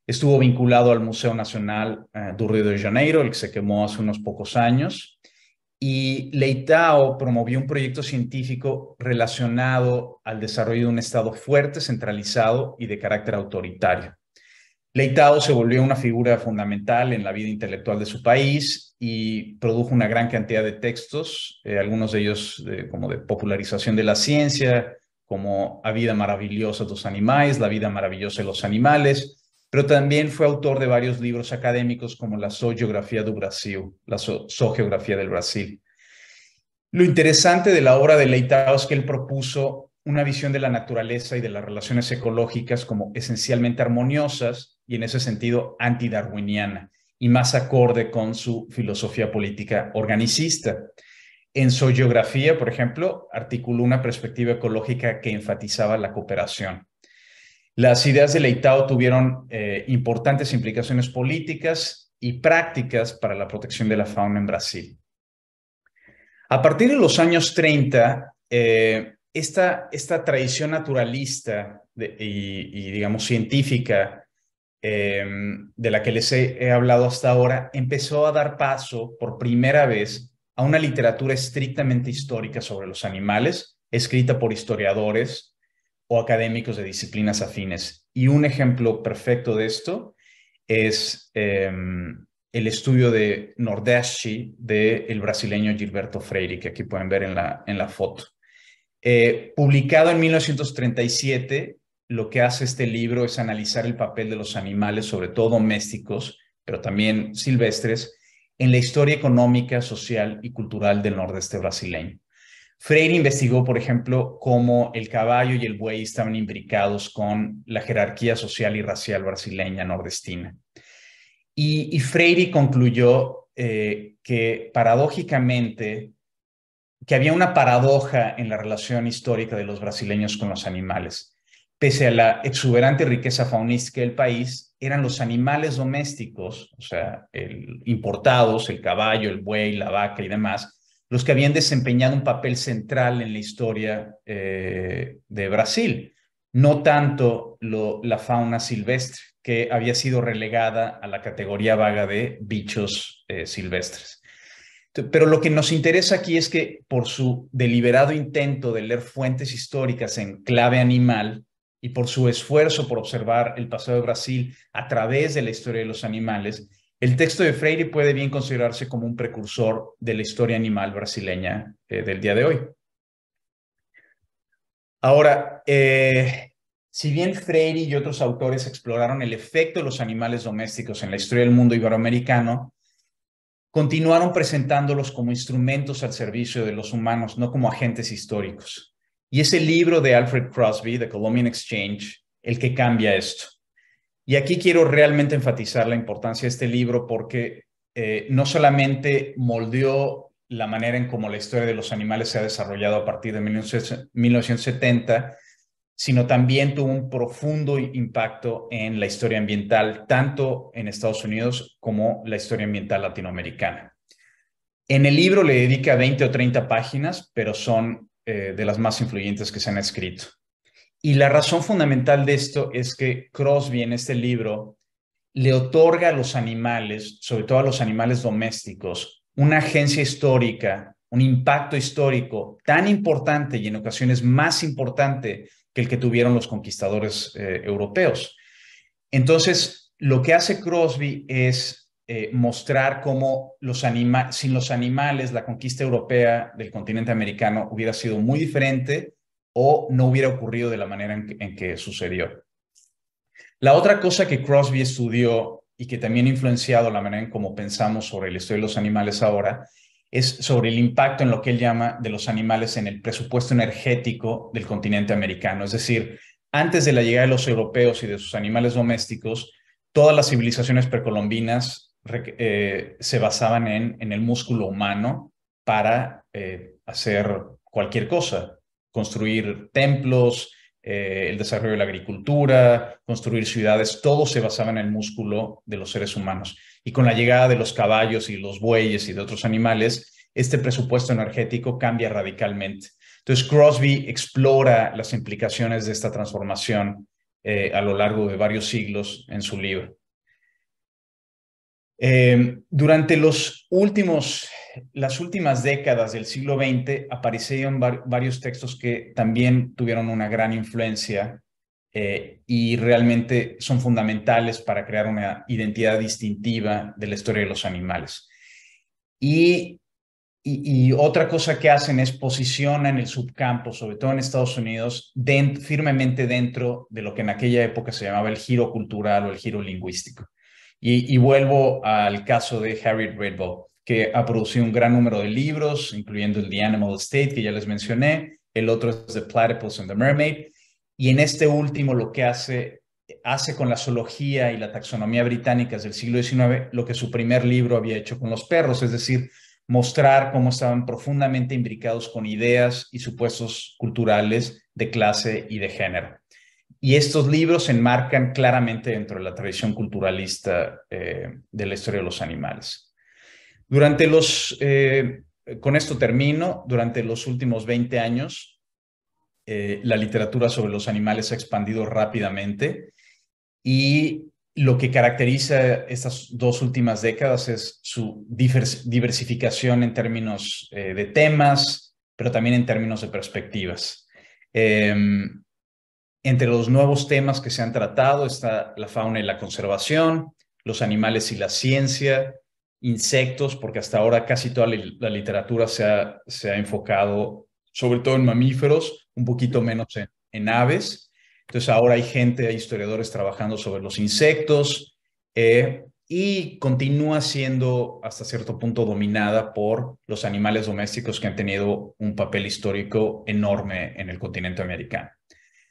Estuvo vinculado al Museo Nacional do eh, de Río de Janeiro, el que se quemó hace unos pocos años, y Leitao promovió un proyecto científico relacionado al desarrollo de un Estado fuerte, centralizado y de carácter autoritario. Leitao se volvió una figura fundamental en la vida intelectual de su país y produjo una gran cantidad de textos, eh, algunos de ellos eh, como de popularización de la ciencia, como La vida maravillosa de los animales, La vida maravillosa de los animales, pero también fue autor de varios libros académicos como La Geografía do Brasil, La Geografía del Brasil. Lo interesante de la obra de Leitao es que él propuso una visión de la naturaleza y de las relaciones ecológicas como esencialmente armoniosas y en ese sentido antidarwiniana y más acorde con su filosofía política organicista. En Sogiografía, por ejemplo, articuló una perspectiva ecológica que enfatizaba la cooperación. Las ideas de Leitao tuvieron eh, importantes implicaciones políticas y prácticas para la protección de la fauna en Brasil. A partir de los años 30, eh, esta, esta, tradición naturalista y, digamos, científica em, de la que les he hablado hasta ahora empezó a dar paso por primera vez a una literatura estrictamente histórica sobre los animales, escrita por historiadores, o académicos de disciplinas afines. Y un ejemplo perfecto de esto es em, el estudio de Nordeschi del brasileño Gilberto Freire, que aquí pueden ver en la, en la foto. Eh, publicado en 1937, lo que hace este libro es analizar el papel de los animales, sobre todo domésticos, pero también silvestres, en la historia económica, social y cultural del nordeste brasileño. Freire investigó, por ejemplo, cómo el caballo y el buey estaban imbricados con la jerarquía social y racial brasileña nordestina. Y, Freire concluyó eh, que paradójicamente, que había una paradoja en la relación histórica de los brasileños con los animales. Pese a la exuberante riqueza faunística del país, eran los animales domésticos, o sea, importados, el caballo, el buey, la vaca y demás, los que habían desempeñado un papel central en la historia eh, de Brasil, no tanto la fauna silvestre, que había sido relegada a la categoría vaga de bichos eh, silvestres. Pero lo que nos interesa aquí es que por su deliberado intento de leer fuentes históricas en clave animal y por su esfuerzo por observar el pasado de Brasil a través de la historia de los animales, el texto de Freire puede bien considerarse como un precursor de la historia animal brasileña eh, del día de hoy. Ahora, eh, si bien Freire y otros autores exploraron el efecto de los animales domésticos en la historia del mundo iberoamericano, continuaron presentándolos como instrumentos al servicio de los humanos, no como agentes históricos. Y es el libro de Alfred Crosby, The Columbian Exchange, el que cambia esto. Y aquí quiero realmente enfatizar la importancia de este libro porque eh, no solamente moldeó la manera en cómo la historia de los animales se ha desarrollado a partir de 1970, sino también tuvo un profundo impacto en la historia ambiental, tanto en Estados Unidos como la historia ambiental latinoamericana. En el libro le dedica 20 o 30 páginas, pero son eh, de las más influyentes que se han escrito. Y la razón fundamental de esto es que Crosby en este libro le otorga a los animales, sobre todo a los animales domésticos, una agencia histórica, un impacto histórico tan importante y en ocasiones más importante que el que tuvieron los conquistadores eh, europeos. Entonces, lo que hace Crosby es eh, mostrar cómo los sin los animales la conquista europea del continente americano hubiera sido muy diferente o no hubiera ocurrido de la manera en que, sucedió. La otra cosa que Crosby estudió y que también ha influenciado la manera en cómo pensamos sobre el estudio de los animales ahora es sobre el impacto en lo que él llama de los animales en el presupuesto energético del continente americano. Es decir, antes de la llegada de los europeos y de sus animales domésticos, todas las civilizaciones precolombinas eh, se basaban en, el músculo humano para eh, hacer cualquier cosa, construir templos, eh, el desarrollo de la agricultura, construir ciudades, todo se basaba en el músculo de los seres humanos. Y con la llegada de los caballos y los bueyes y de otros animales, este presupuesto energético cambia radicalmente. Entonces, Crosby explora las implicaciones de esta transformación eh, a lo largo de varios siglos en su libro. Eh, durante los últimos las últimas décadas del siglo XX aparecieron varios textos que también tuvieron una gran influencia eh, y realmente son fundamentales para crear una identidad distintiva de la historia de los animales. Y, otra cosa que hacen es posicionan el subcampo, sobre todo en Estados Unidos, firmemente dentro de lo que en aquella época se llamaba el giro cultural o el giro lingüístico. Y, y vuelvo al caso de Harriet Redbow que ha producido un gran número de libros, incluyendo el The Animal State que ya les mencioné, el otro es The Platypus and the Mermaid, y en este último lo que hace, hace con la zoología y la taxonomía británicas del siglo XIX lo que su primer libro había hecho con los perros, es decir, mostrar cómo estaban profundamente imbricados con ideas y supuestos culturales de clase y de género. Y estos libros se enmarcan claramente dentro de la tradición culturalista eh, de la historia de los animales. Durante los, eh, con esto termino, durante los últimos 20 años, eh, la literatura sobre los animales ha expandido rápidamente y lo que caracteriza estas dos últimas décadas es su diversificación en términos eh, de temas, pero también en términos de perspectivas. Em, entre los nuevos temas que se han tratado está la fauna y la conservación, los animales y la ciencia, insectos, porque hasta ahora casi toda la, literatura se ha, enfocado sobre todo en mamíferos, un poquito menos en, aves. Entonces ahora hay gente, hay historiadores trabajando sobre los insectos eh, y continúa siendo hasta cierto punto dominada por los animales domésticos que han tenido un papel histórico enorme en el continente americano.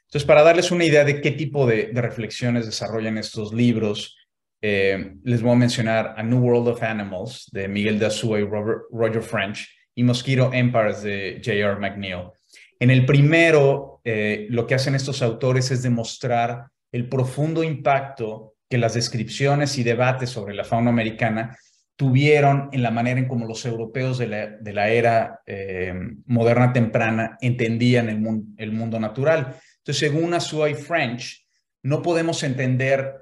Entonces, para darles una idea de qué tipo de reflexiones desarrollan estos libros, eh, les voy a mencionar A New World of Animals de Miguel de y Roger French y Mosquito Empires de J.R. McNeil. En el primero, eh, lo que hacen estos autores es demostrar el profundo impacto que las descripciones y debates sobre la fauna americana tuvieron en la manera en cómo los europeos de la, era eh, moderna temprana entendían el, mundo natural. Entonces, según Azuay y French, no podemos entender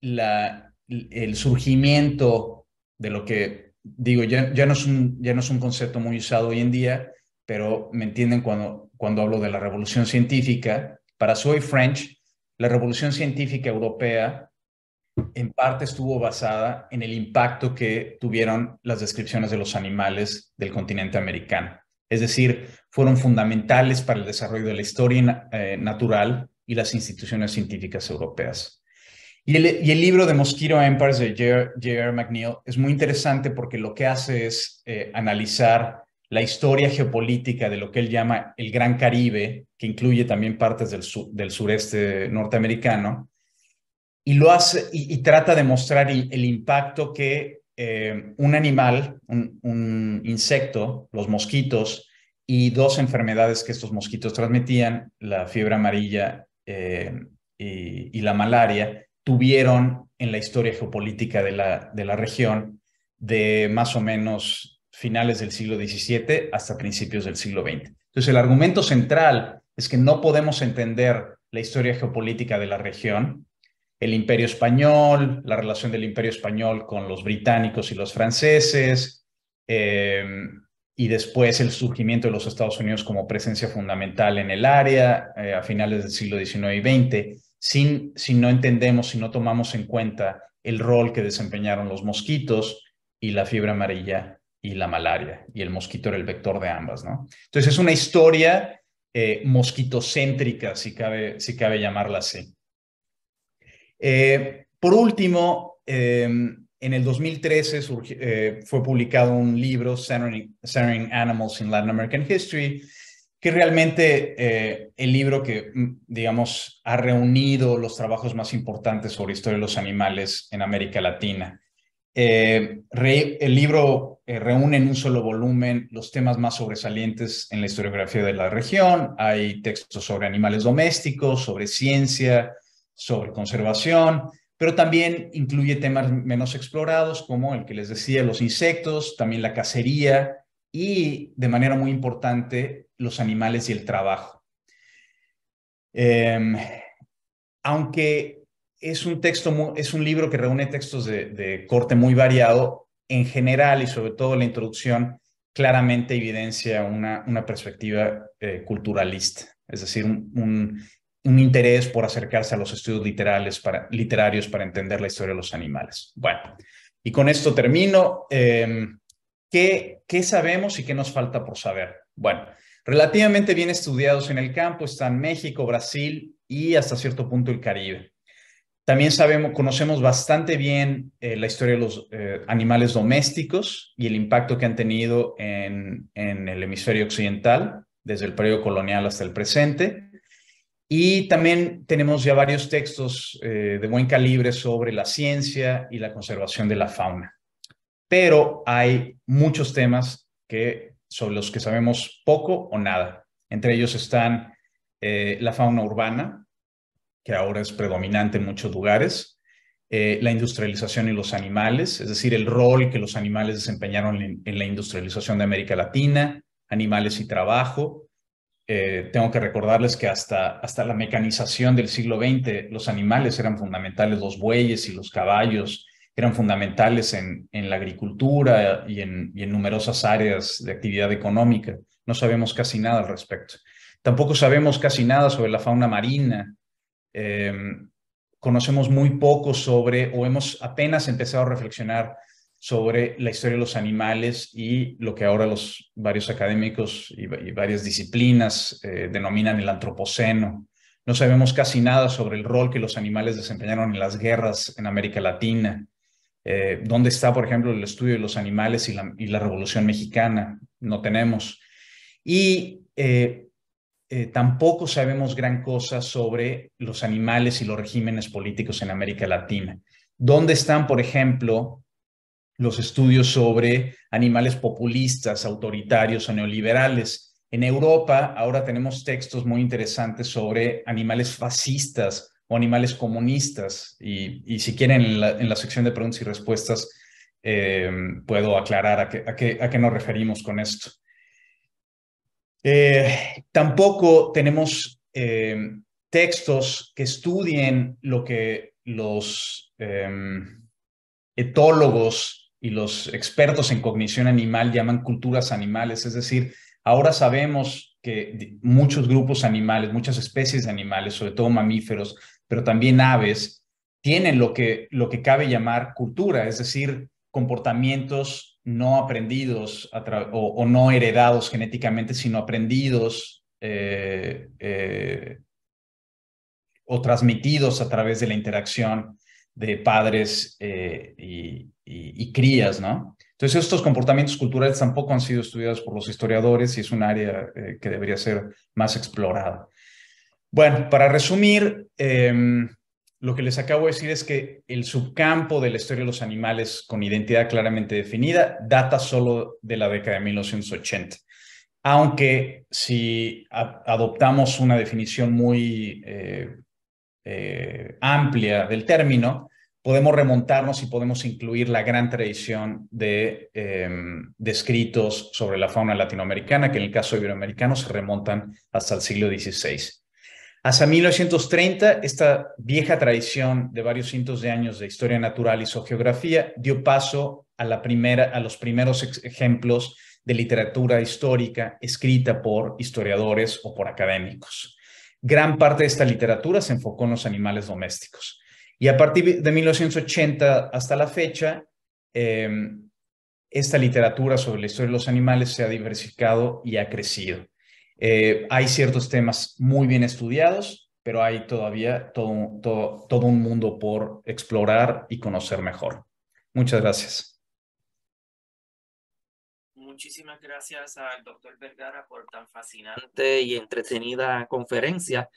la, el surgimiento de lo que digo, ya, no es un, ya no es un concepto muy usado hoy en día, pero me entienden cuando, cuando hablo de la revolución científica. Para Soy French, la revolución científica europea en parte estuvo basada en el impacto que tuvieron las descripciones de los animales del continente americano. Es decir, fueron fundamentales para el desarrollo de la historia eh, natural y las instituciones científicas europeas. Y el, libro de Mosquito Empires de J.R. McNeil es muy interesante porque lo que hace es eh, analizar la historia geopolítica de lo que él llama el Gran Caribe, que incluye también partes del, sureste norteamericano, y lo hace y, trata de mostrar el, impacto que eh, un animal, un, insecto, los mosquitos, y dos enfermedades que estos mosquitos transmitían, la fiebre amarilla eh, y la malaria, tuvieron en la historia geopolítica de la, de la región de más o menos finales del siglo XVII hasta principios del siglo XX. Entonces, el argumento central es que no podemos entender la historia geopolítica de la región, el imperio español, la relación del imperio español con los británicos y los franceses, eh, y después el surgimiento de los Estados Unidos como presencia fundamental en el área eh, a finales del siglo XIX y XX si no entendemos, si no tomamos en cuenta el rol que desempeñaron los mosquitos y la fiebre amarilla y la malaria. Y el mosquito era el vector de ambas, ¿no? Entonces es una historia eh, mosquitocéntrica, si cabe, si cabe llamarla así. Eh, por último, em, en el 2013 eh, fue publicado un libro, Centering Animals in Latin American History, que realmente eh, el libro que, mm, digamos, ha reunido los trabajos más importantes sobre historia de los animales en América Latina. Eh, el libro eh, reúne en un solo volumen los temas más sobresalientes en la historiografía de la región. Hay textos sobre animales domésticos, sobre ciencia, sobre conservación, pero también incluye temas menos explorados como el que les decía, los insectos, también la cacería, y de manera muy importante los animales y el trabajo. Em, aunque es un, texto es un libro que reúne textos de, corte muy variado, en general y sobre todo la introducción claramente evidencia una, una perspectiva eh, culturalista, es decir, un, interés por acercarse a los estudios literales para, literarios para entender la historia de los animales. Bueno, y con esto termino. Em, ¿Qué, sabemos y qué nos falta por saber? Bueno, relativamente bien estudiados en el campo están México, Brasil y hasta cierto punto el Caribe. También sabemos, conocemos bastante bien eh, la historia de los eh, animales domésticos y el impacto que han tenido en, el hemisferio occidental, desde el periodo colonial hasta el presente. Y también tenemos ya varios textos eh, de buen calibre sobre la ciencia y la conservación de la fauna pero hay muchos temas que, sobre los que sabemos poco o nada. Entre ellos están eh, la fauna urbana, que ahora es predominante en muchos lugares, eh, la industrialización y los animales, es decir, el rol que los animales desempeñaron en, la industrialización de América Latina, animales y trabajo. Eh, tengo que recordarles que hasta, hasta la mecanización del siglo XX, los animales eran fundamentales, los bueyes y los caballos eran fundamentales en, en la agricultura y en, numerosas áreas de actividad económica. No sabemos casi nada al respecto. Tampoco sabemos casi nada sobre la fauna marina. Em, conocemos muy poco sobre, o hemos apenas empezado a reflexionar sobre la historia de los animales y lo que ahora los varios académicos y, varias disciplinas eh, denominan el antropoceno. No sabemos casi nada sobre el rol que los animales desempeñaron en las guerras en América Latina, eh, ¿Dónde está, por ejemplo, el estudio de los animales y la, Revolución Mexicana? No tenemos. Y eh, eh, tampoco sabemos gran cosa sobre los animales y los regímenes políticos en América Latina. ¿Dónde están, por ejemplo, los estudios sobre animales populistas, autoritarios o neoliberales? En Europa ahora tenemos textos muy interesantes sobre animales fascistas, animales comunistas. Y, si quieren, en la, sección de preguntas y respuestas eh, puedo aclarar a qué, nos referimos con esto. Eh, tampoco tenemos eh, textos que estudien lo que los em, etólogos y los expertos en cognición animal llaman culturas animales, es decir, ahora sabemos que muchos grupos animales, muchas especies de animales, sobre todo mamíferos, pero también aves, tienen lo que, lo que cabe llamar cultura, es decir, comportamientos no aprendidos o, no heredados genéticamente, sino aprendidos eh, eh, o transmitidos a través de la interacción de padres eh, y, crías, ¿no? Entonces, estos comportamientos culturales tampoco han sido estudiados por los historiadores y es un área que debería ser más explorada. Bueno, para resumir, em, lo que les acabo de decir es que el subcampo de la historia de los animales con identidad claramente definida data solo de la década de 1980. Aunque si adoptamos una definición muy eh, eh, amplia del término, podemos remontarnos y podemos incluir la gran tradición de, em, de, escritos sobre la fauna latinoamericana, que en el caso iberoamericano se remontan hasta el siglo XVI. Hasta 1930, esta vieja tradición de varios cientos de años de historia natural y sociografía dio paso a, los primeros ejemplos de literatura histórica escrita por historiadores o por académicos. Gran parte de esta literatura se enfocó en los animales domésticos. Y a partir de 1980 hasta la fecha, em, esta literatura sobre la historia de los animales se ha diversificado y ha crecido. Eh, hay ciertos temas muy bien estudiados, pero hay todavía todo, un mundo por explorar y conocer mejor. Muchas gracias. Muchísimas gracias al doctor Vergara por tan fascinante y entretenida conferencia.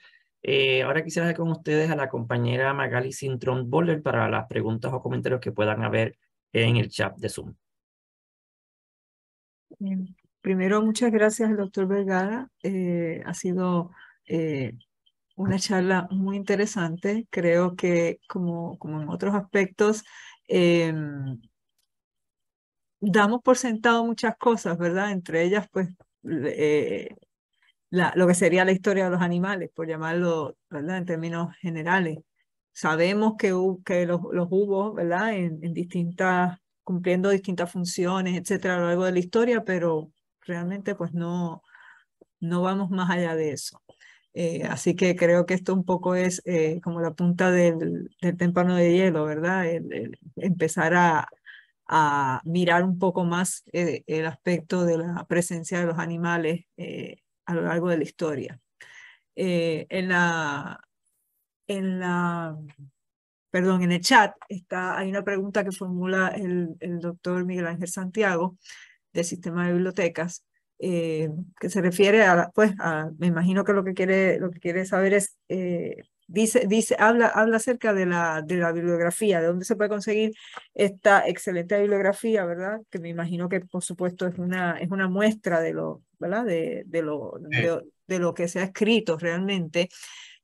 Eh, ahora quisiera dejar con ustedes a la compañera Magali sintron Boller para las preguntas o comentarios que puedan haber en el chat de Zoom. Primero, muchas gracias al doctor Vergara. Eh, ha sido eh, una charla muy interesante. Creo que, como, como en otros aspectos, eh, damos por sentado muchas cosas, ¿verdad? Entre ellas, pues, lo que sería la historia de los animales, por llamarlo, ¿verdad? En términos generales. Sabemos que, que los, hubo, ¿verdad? En, en distintas, cumpliendo distintas funciones, etcétera, a lo largo de la historia, pero realmente pues no, no vamos más allá de eso. Eh, así que creo que esto un poco es eh, como la punta del, del témpano de hielo, ¿verdad? empezar a, a, mirar un poco más eh, el aspecto de la presencia de los animales a lo largo de la historia. en la, en la, perdón, en el chat está, hay una pregunta que formula el, el doctor Miguel Ángel Santiago del sistema de bibliotecas, eh, que se refiere a, pues, me imagino que lo que quiere, lo que quiere saber es, eh, dice, dice, habla, habla acerca de la, de la bibliografía, de dónde se puede conseguir esta excelente bibliografía, ¿verdad? Que me imagino que, por supuesto, es una, es una muestra de lo, ¿verdad? De, lo, de, lo que se ha escrito realmente.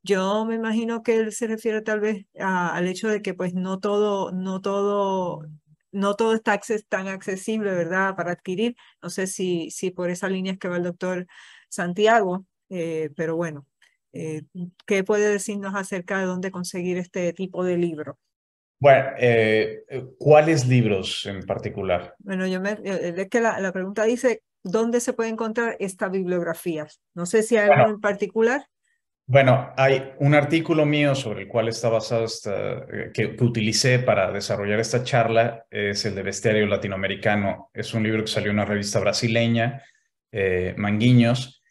Yo me imagino que él se refiere tal vez al hecho de que pues no todo, no todo no todo está tan accesible, ¿verdad?, para adquirir. No sé si, si por esa línea es que va el doctor Santiago, eh, pero bueno, eh, ¿qué puede decirnos acerca de dónde conseguir este tipo de libro? Bueno, eh, ¿cuáles libros en particular? Bueno, yo me, es que la, pregunta dice, ¿dónde se puede encontrar esta bibliografía? No sé si hay algo en particular. Bueno, hay un artículo mío sobre el cual está basado, eh, que, utilicé para desarrollar esta charla, es el de Bestiario Latinoamericano. Es un libro que salió en una revista brasileña, eh, Manguiños,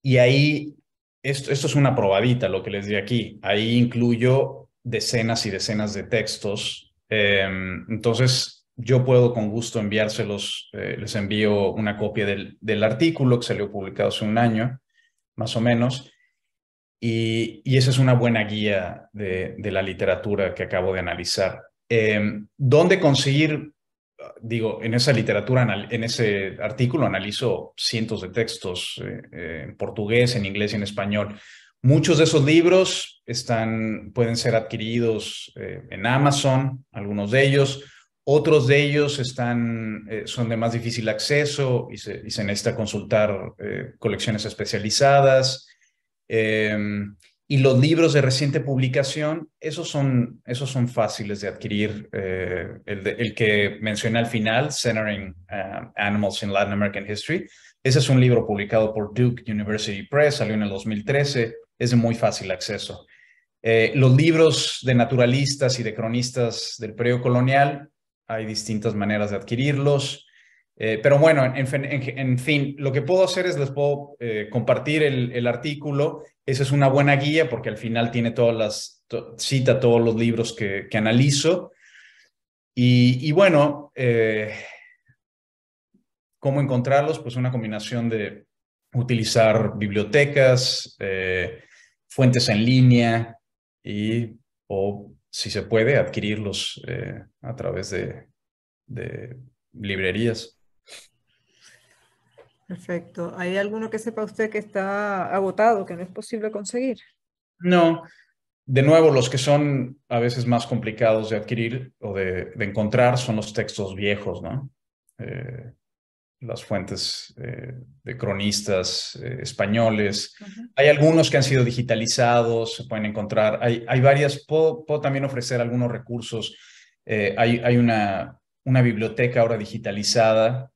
y ahí, esto, es una probadita lo que les di aquí, ahí incluyo decenas y decenas de textos. Em, entonces, yo puedo con gusto enviárselos, eh, les envío una copia del, del artículo que salió publicado hace un año, más o menos y, esa es una buena guía de, la literatura que acabo de analizar. Em, ¿Dónde conseguir? Digo, en esa literatura, en ese artículo analizo cientos de textos eh, eh, en portugués, en inglés y en español. Muchos de esos libros están, pueden ser adquiridos eh, en Amazon, algunos de ellos. Otros de ellos están, son de más difícil acceso y se, necesita consultar colecciones especializadas. Em, y los libros de reciente publicación, esos son, esos son fáciles de adquirir. Eh, el, que mencioné al final, Centering um, Animals in Latin American History, ese es un libro publicado por Duke University Press, salió en el 2013, es de muy fácil acceso. Eh, los libros de naturalistas y de cronistas del periodo colonial, hay distintas maneras de adquirirlos. Eh, pero bueno, en, fin, lo que puedo hacer es les puedo eh, compartir el, artículo. Esa es una buena guía porque al final tiene todas las, cita todos los libros que, analizo. Y, bueno, eh, ¿cómo encontrarlos? Pues una combinación de utilizar bibliotecas, fuentes en línea y, o si se puede, adquirirlos a través de librerías. Perfecto. ¿Hay alguno que sepa usted que está agotado, que no es posible conseguir? No. De nuevo, los que son a veces más complicados de adquirir o de, encontrar son los textos viejos, ¿no? Eh, las fuentes eh, de cronistas eh, españoles. Hay algunos que han sido digitalizados, se pueden encontrar. Hay, varias, puedo, también ofrecer algunos recursos. hay una, una biblioteca ahora digitalizada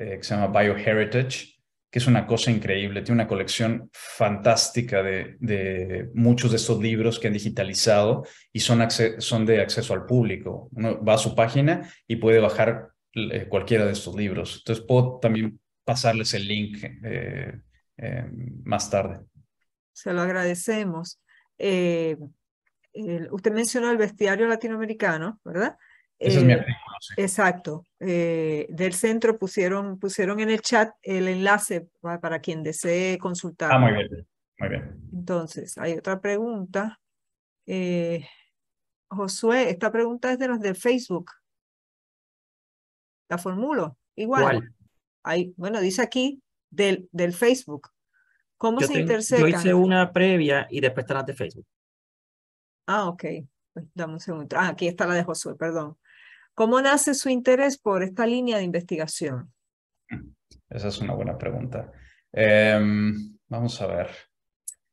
eh, que se llama Bioheritage, que es una cosa increíble. Tiene una colección fantástica de, muchos de estos libros que han digitalizado y son, son de acceso al público. Uno va a su página y puede bajar eh, cualquiera de estos libros. Entonces puedo también pasarles el link eh, más tarde. Se lo agradecemos. usted mencionó el bestiario latinoamericano, ¿verdad? Eh, exacto. Eh, del centro pusieron, pusieron en el chat el enlace para, quien desee consultar. Ah, muy bien. Muy bien. Entonces, hay otra pregunta. Eh, Josué, esta pregunta es de los de Facebook. La formulo. Igual. Hay, bueno, dice aquí del, del Facebook. ¿Cómo se tengo, Yo hice una previa y después está la de Facebook. Ah, ok. Pues, dame un segundo. Ah, aquí está la de Josué, perdón. ¿Cómo nace su interés por esta línea de investigación? Esa es una buena pregunta. Em, vamos a ver.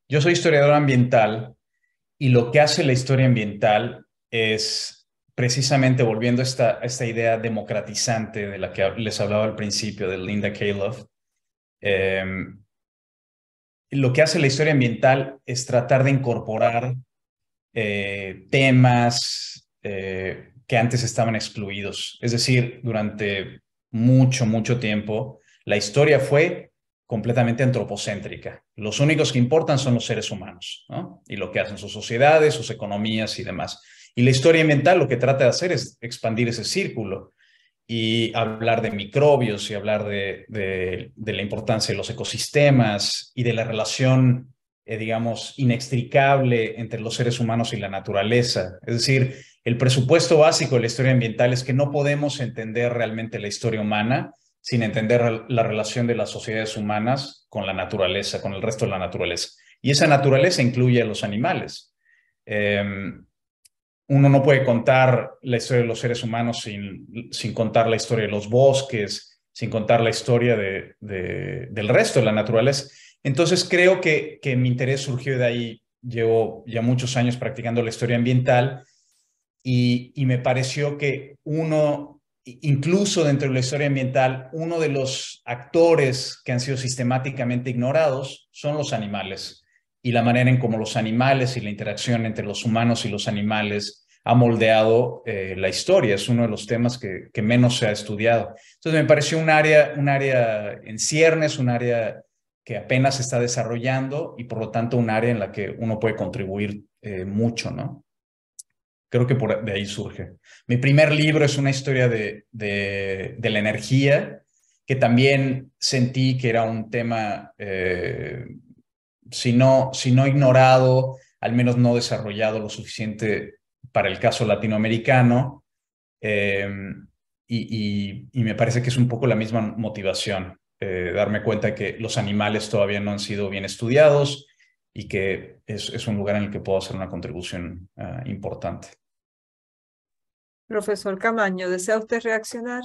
Yo soy historiador ambiental y lo que hace la historia ambiental es precisamente volviendo a esta, esta idea democratizante de la que les hablaba al principio de Linda Caleb. Em, lo que hace la historia ambiental es tratar de incorporar eh, temas, eh, que antes estaban excluidos. Es decir, durante mucho, mucho tiempo, la historia fue completamente antropocéntrica. Los únicos que importan son los seres humanos y lo que hacen sus sociedades, sus economías y demás. Y la historia ambiental lo que trata de hacer es expandir ese círculo y hablar de microbios y hablar de, la importancia de los ecosistemas y de la relación, eh, digamos, inextricable entre los seres humanos y la naturaleza. Es decir, el presupuesto básico de la historia ambiental es que no podemos entender realmente la historia humana sin entender la relación de las sociedades humanas con la naturaleza, con el resto de la naturaleza. Y esa naturaleza incluye a los animales. Em, uno no puede contar la historia de los seres humanos sin, contar la historia de los bosques, sin contar la historia del resto de la naturaleza. Entonces creo que, que mi interés surgió de ahí. Llevo ya muchos años practicando la historia ambiental y, me pareció que uno, incluso dentro de la historia ambiental, uno de los actores que han sido sistemáticamente ignorados son los animales y la manera en cómo los animales y la interacción entre los humanos y los animales ha moldeado eh, la historia. Es uno de los temas que, menos se ha estudiado. Entonces me pareció un área, un área en ciernes, un área que apenas se está desarrollando y por lo tanto un área en la que uno puede contribuir eh, mucho, ¿no? Creo que por de ahí surge. Mi primer libro es una historia de, la energía, que también sentí que era un tema, eh, si, no, ignorado, al menos no desarrollado lo suficiente para el caso latinoamericano. Em, y, me parece que es un poco la misma motivación, eh, darme cuenta que los animales todavía no han sido bien estudiados y que es, un lugar en el que puedo hacer una contribución ah, importante. Profesor Camaño, ¿desea usted reaccionar?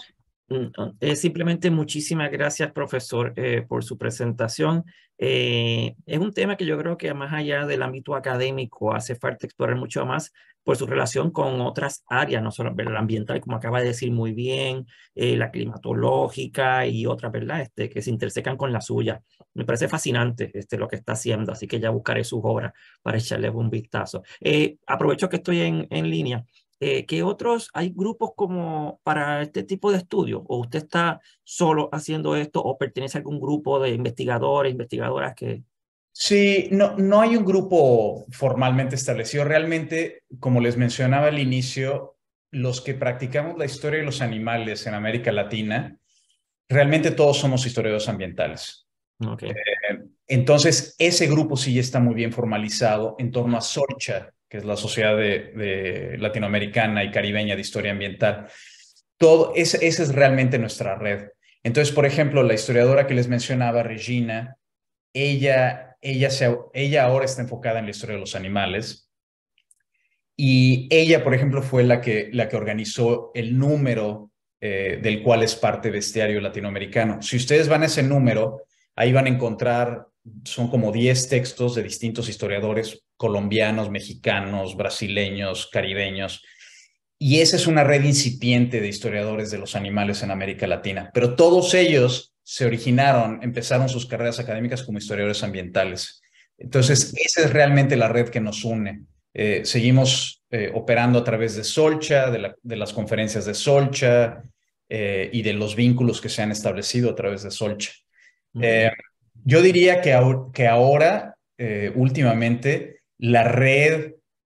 Eh, simplemente muchísimas gracias, profesor, eh, por su presentación. Eh, es un tema que yo creo que más allá del ámbito académico hace falta explorar mucho más por su relación con otras áreas, no solo la ambiental, como acaba de decir muy bien, la climatológica y otras, ¿verdad? Este, que se intersecan con la suya. Me parece fascinante este, lo que está haciendo, así que ya buscaré sus obras para echarles un vistazo. aprovecho que estoy en línea. Eh, ¿qué otros hay grupos como para este tipo de estudios? ¿O usted está solo haciendo esto o pertenece a algún grupo de investigadores, investigadoras que... Sí, no, no hay un grupo formalmente establecido. Realmente, como les mencionaba al inicio, los que practicamos la historia de los animales en América Latina, realmente todos somos historiadores ambientales. Eh, entonces, ese grupo sí está muy bien formalizado en torno a Sorcha, que es la Sociedad de, Latinoamericana y Caribeña de Historia Ambiental. Todo, esa, es realmente nuestra red. Entonces, por ejemplo, la historiadora que les mencionaba, Regina, ella, ella, se, ella ahora está enfocada en la historia de los animales. Y ella, por ejemplo, fue la que, la que organizó el número eh, del cual es parte de este Bestiario Latinoamericano. Si ustedes van a ese número, ahí van a encontrar son como 10 textos de distintos historiadores colombianos, mexicanos, brasileños, caribeños. Y esa es una red incipiente de historiadores de los animales en América Latina. Pero todos ellos se originaron, empezaron sus carreras académicas como historiadores ambientales. Entonces, esa es realmente la red que nos une. Eh, seguimos eh, operando a través de Solcha, de, las conferencias de Solcha eh, y de los vínculos que se han establecido a través de Solcha. Yo diría que, ahora, eh, últimamente, la red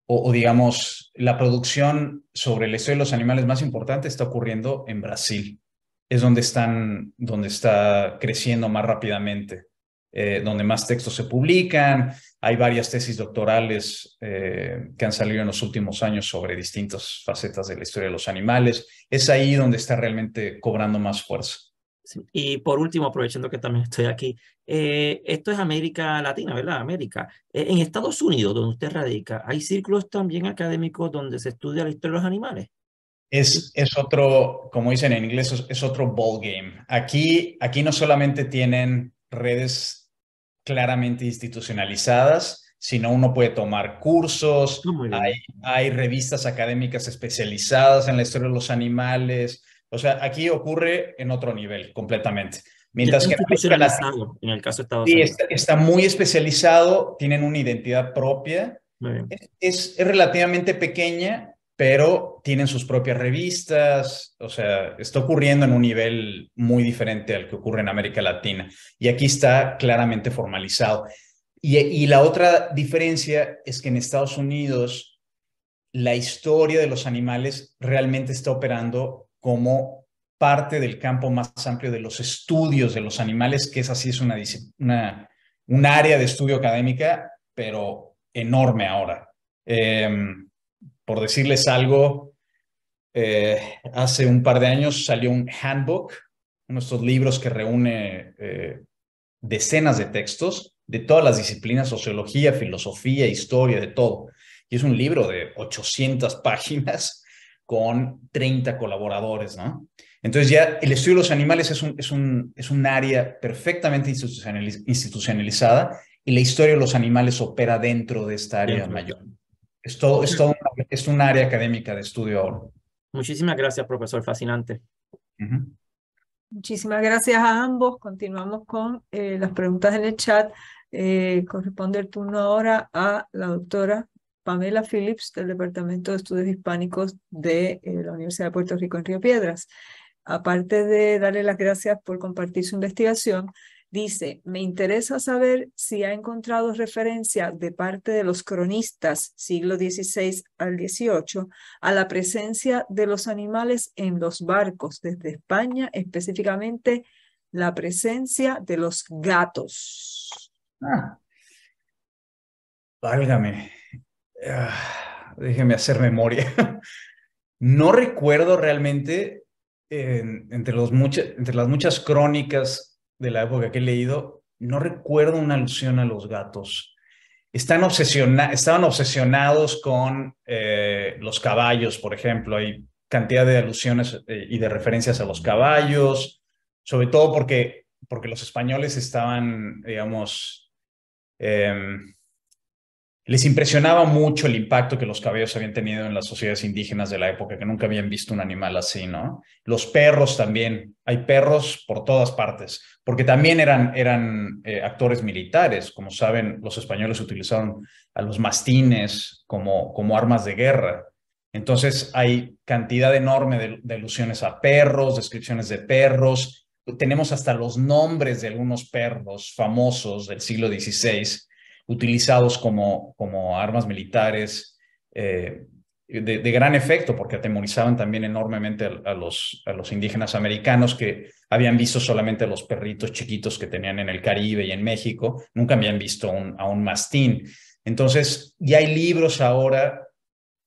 o, digamos, la producción sobre la historia de los animales más importante está ocurriendo en Brasil. Es donde, están, donde está creciendo más rápidamente, eh, donde más textos se publican. Hay varias tesis doctorales eh, que han salido en los últimos años sobre distintas facetas de la historia de los animales. Es ahí donde está realmente cobrando más fuerza. Y por último, aprovechando que también estoy aquí, eh, esto es América Latina, ¿verdad? América. Eh, en Estados Unidos, donde usted radica, ¿hay círculos también académicos donde se estudia la historia de los animales? Es, es otro, como dicen en inglés, es, otro ball game. Aquí, aquí no solamente tienen redes claramente institucionalizadas, sino uno puede tomar cursos, ah, hay, hay revistas académicas especializadas en la historia de los animales, o sea, aquí ocurre en otro nivel completamente. Mientras que en, en el caso de Estados Unidos. está, muy especializado, tienen una identidad propia. Es, es, relativamente pequeña, pero tienen sus propias revistas. O sea, está ocurriendo en un nivel muy diferente al que ocurre en América Latina. Y aquí está claramente formalizado. Y, y la otra diferencia es que en Estados Unidos la historia de los animales realmente está operando como parte del campo más amplio de los estudios de los animales, que es así, es una, un área de estudio académica, pero enorme ahora. Em, por decirles algo, eh, hace un par de años salió un handbook, uno de estos libros que reúne eh, decenas de textos de todas las disciplinas, sociología, filosofía, historia, de todo. Y es un libro de 800 páginas con 30 colaboradores, ¿no? Entonces ya el estudio de los animales es un, es un, es un área perfectamente institucionalizada y la historia de los animales opera dentro de esta área mayor. Es, todo, es, todo es un área académica de estudio ahora. Muchísimas gracias, profesor, fascinante. Muchísimas gracias a ambos. Continuamos con eh, las preguntas en el chat. Eh, corresponde el turno ahora a la doctora Pamela Phillips del Departamento de Estudios Hispánicos de eh, la Universidad de Puerto Rico en Río Piedras. Aparte de darle las gracias por compartir su investigación, dice, me interesa saber si ha encontrado referencia de parte de los cronistas siglo XVI al XVIII a la presencia de los animales en los barcos desde España, específicamente la presencia de los gatos. Ah. válgame. Ah, déjeme hacer memoria. no recuerdo realmente entre, las muchas crónicas de la época que he leído, no recuerdo una alusión a los gatos. Están estaban obsesionados con eh, los caballos, por ejemplo. Hay cantidad de alusiones eh, y de referencias a los caballos, sobre todo porque, porque los españoles estaban, digamos, em, les impresionaba mucho el impacto que los caballos habían tenido en las sociedades indígenas de la época, que nunca habían visto un animal así, ¿no? Los perros también, hay perros por todas partes, porque también eran, eran eh, actores militares, como saben, los españoles utilizaron a los mastines como, como armas de guerra. Entonces hay cantidad enorme de, de alusiones a perros, descripciones de perros, tenemos hasta los nombres de algunos perros famosos del siglo XVI utilizados como, como armas militares eh, de, gran efecto, porque atemorizaban también enormemente a, los, a los indígenas americanos que habían visto solamente a los perritos chiquitos que tenían en el Caribe y en México, nunca habían visto a un mastín. Entonces, ya hay libros ahora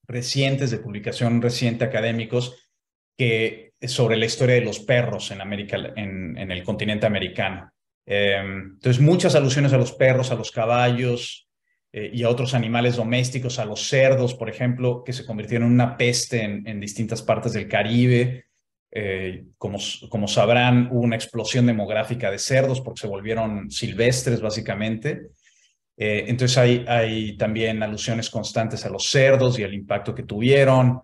recientes, de publicación reciente académicos, que sobre la historia de los perros en, América, en el continente americano. Eh, entonces, muchas alusiones a los perros, a los caballos eh, y a otros animales domésticos, a los cerdos, por ejemplo, que se convirtieron en una peste en, distintas partes del Caribe. Eh, como, sabrán, hubo una explosión demográfica de cerdos porque se volvieron silvestres, básicamente. entonces, hay, hay también alusiones constantes a los cerdos y al impacto que tuvieron,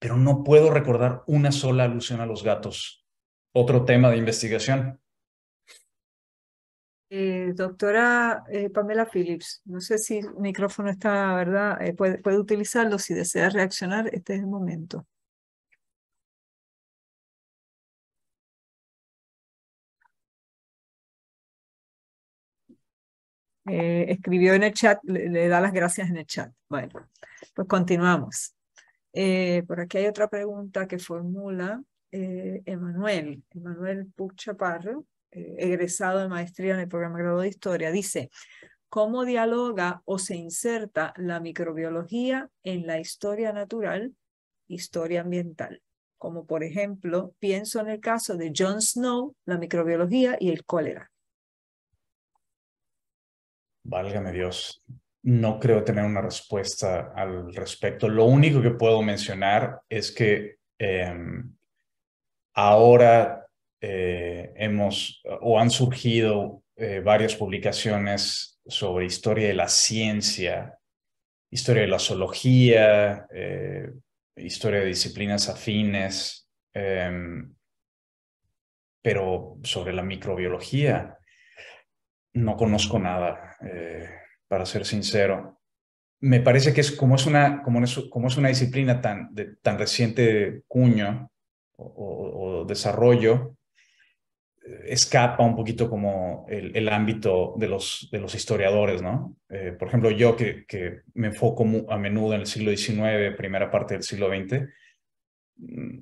pero no puedo recordar una sola alusión a los gatos. Otro tema de investigación. Eh, doctora eh, Pamela Phillips, no sé si el micrófono está, ¿verdad? Eh, puede, utilizarlo si desea reaccionar, este es el momento. escribió en el chat, le, da las gracias en el chat. Bueno, pues continuamos. por aquí hay otra pregunta que formula Emanuel, Emanuel Puchaparro. Eh, egresado de maestría en el programa grado de historia, dice, ¿cómo dialoga o se inserta la microbiología en la historia natural, historia ambiental? Como por ejemplo, pienso en el caso de John Snow, la microbiología y el cólera. Válgame Dios, no creo tener una respuesta al respecto. Lo único que puedo mencionar es que em, ahora eh, hemos o han surgido eh, varias publicaciones sobre historia de la ciencia, historia de la zoología, eh, historia de disciplinas afines, em, pero sobre la microbiología no conozco nada, para ser sincero. Me parece que es como es una, como es, una disciplina tan, de, tan reciente cuño o desarrollo, escapa un poquito como el, ámbito de los, de los historiadores, ¿no? Eh, por ejemplo, yo que, que, me enfoco a menudo en el siglo XIX, primera parte del siglo XX, mm,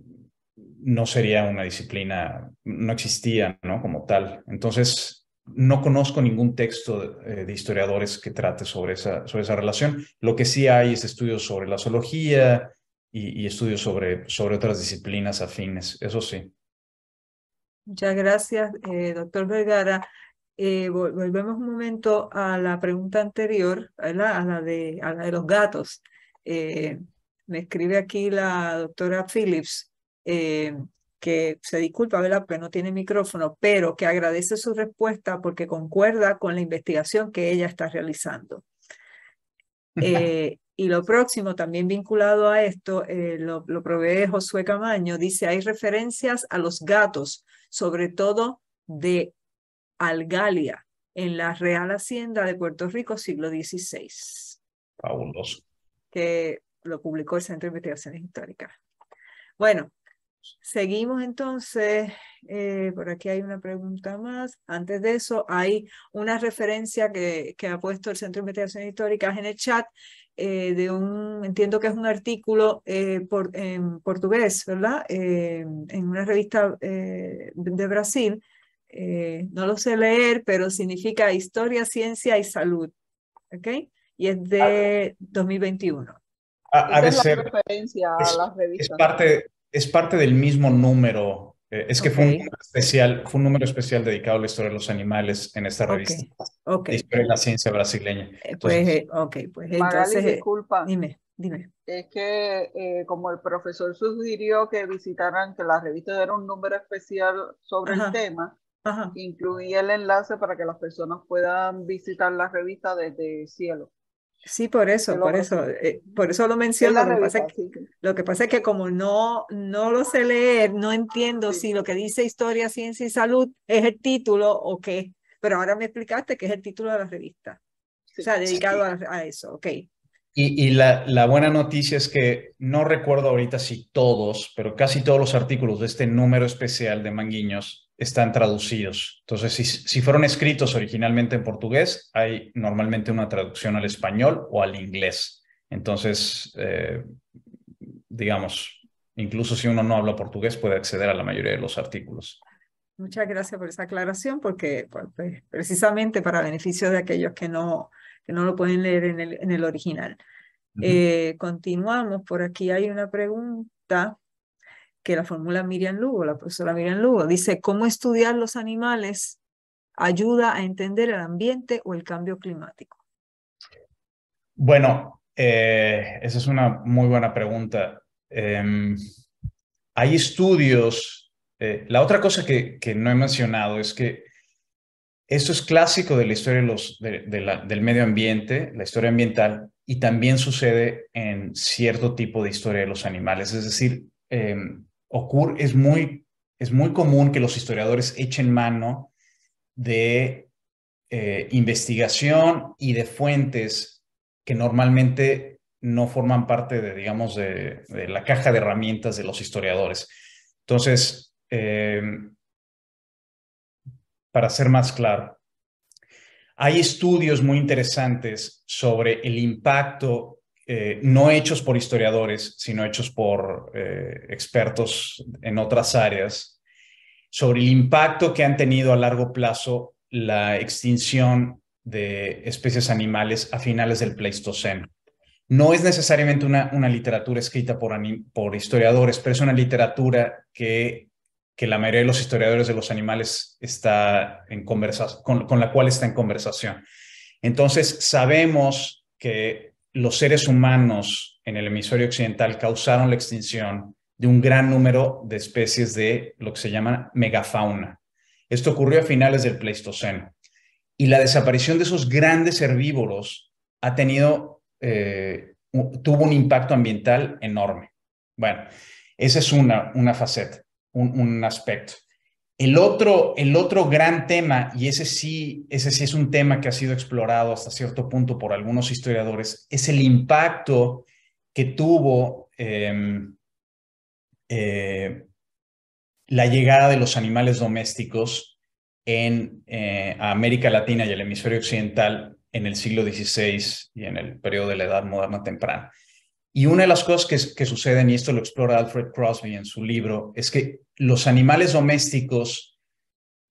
no sería una disciplina, no existía, ¿no? Como tal. Entonces, no conozco ningún texto eh, de, historiadores que trate sobre esa, sobre esa relación. Lo que sí hay es estudios sobre la zoología y, y estudios sobre, sobre otras disciplinas afines, eso sí. Muchas gracias, eh, doctor Vergara. Eh, volvemos un momento a la pregunta anterior, A, la de, los gatos. Eh, me escribe aquí la doctora Phillips, que se disculpa, ¿verdad? no tiene micrófono, pero que agradece su respuesta porque concuerda con la investigación que ella está realizando. y lo próximo, también vinculado a esto, lo, lo, provee Josué Camaño, dice, hay referencias a los gatos sobre todo de Algalia, en la Real Hacienda de Puerto Rico, siglo XVI. Fabuloso. Que lo publicó el Centro de Investigaciones Históricas. Bueno, seguimos entonces. Eh, por aquí hay una pregunta más. Antes de eso, hay una referencia que, que ha puesto el Centro de Investigaciones Históricas en el chat eh, de un, entiendo que es un artículo eh, por, en portugués, ¿verdad? Eh, en una revista de Brasil. no lo sé leer, pero significa Historia, Ciencia y Salud. ¿Ok? Y es de 2021. es a las parte, es parte del mismo número eh, es que fue, un número especial, fue un número especial dedicado a la historia de los animales en esta revista. historia de la ciencia brasileña. Eh, pues, entonces, pues, ok, pues entonces... disculpa. Dime, dime. Es que como el profesor sugirió que visitaran, que la revista era un número especial sobre el tema, incluía incluí el enlace para que las personas puedan visitar la revista desde cielo. Sí, por eso, por eso, eh, por eso lo menciono. Lo que, pasa es que, como no, no lo sé leer, no entiendo si lo que dice Historia, Ciencia y Salud es el título o qué. Pero ahora me explicaste que es el título de la revista. O sea, dedicado a, eso, ok. Y, la, la, buena noticia es que no recuerdo ahorita si todos, pero casi todos los artículos de este número especial de Manguiños están traducidos. Entonces, si, si, fueron escritos originalmente en portugués, hay normalmente una traducción al español o al inglés. Entonces, eh, digamos, incluso si uno no habla portugués, puede acceder a la mayoría de los artículos. Muchas gracias por esa aclaración, porque pues, pues, precisamente para beneficio de aquellos que no, que no lo pueden leer en el, en el original. Eh, continuamos, por aquí hay una pregunta que la formula Miriam Lugo, la profesora Miriam Lugo. Dice, ¿cómo estudiar los animales ayuda a entender el ambiente o el cambio climático? Bueno, eh, esa es una muy buena pregunta. Em, hay estudios. Eh, la otra cosa que, no he mencionado es que esto es clásico de la historia del medio ambiente, la historia ambiental, y también sucede en cierto tipo de historia de los animales. Es decir, em, ocurre, es muy, es muy común que los historiadores echen mano de eh, investigación y de fuentes que normalmente no forman parte de, digamos, de, la caja de herramientas de los historiadores. Entonces, em, para ser más claro, hay estudios muy interesantes sobre el impacto eh, no hechos por historiadores, sino hechos por eh, expertos en otras áreas, sobre el impacto que han tenido a largo plazo la extinción de especies animales a finales del Pleistoceno. No es necesariamente una, una literatura escrita por, por historiadores, pero es una literatura que, que la mayoría de los historiadores de los animales está en conversación, con la cual está en conversación. Entonces, sabemos que los seres humanos en el hemisferio occidental causaron la extinción de un gran número de especies de lo que se llama megafauna. Esto ocurrió a finales del Pleistoceno. Y la desaparición de esos grandes herbívoros ha tenido, eh, tuvo un impacto ambiental enorme. Bueno, esa es una, una faceta, un aspecto. El otro, el otro gran tema, y ese sí, ese sí es un tema que ha sido explorado hasta cierto punto por algunos historiadores, es el impacto que tuvo em, eh, la llegada de los animales domésticos en, eh, a América Latina y el hemisferio occidental en el siglo XVI y en el periodo de la Edad Moderna temprana. Y una de las cosas que, suceden, y esto lo explora Alfred Crosby en su libro, es que los animales domésticos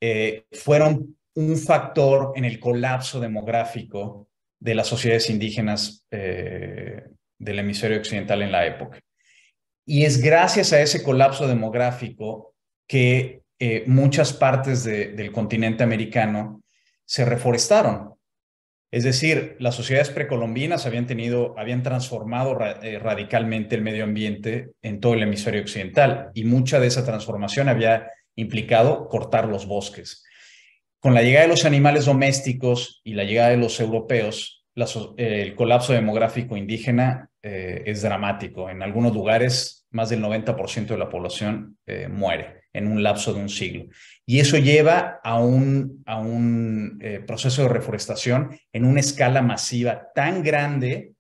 eh, fueron un factor en el colapso demográfico de las sociedades indígenas eh, del hemisferio occidental en la época. Y es gracias a ese colapso demográfico que eh, muchas partes del continente americano se reforestaron. Es decir, las sociedades precolombinas habían tenido, habían transformado eh, radicalmente el medio ambiente en todo el hemisferio occidental y mucha de esa transformación había implicado cortar los bosques. Con la llegada de los animales domésticos y la llegada de los europeos, eh, el colapso demográfico indígena eh, es dramático. En algunos lugares, más del 90% de la población muere en un lapso de un siglo. Y eso lleva a un, a un eh, proceso de reforestación en una escala masiva tan grande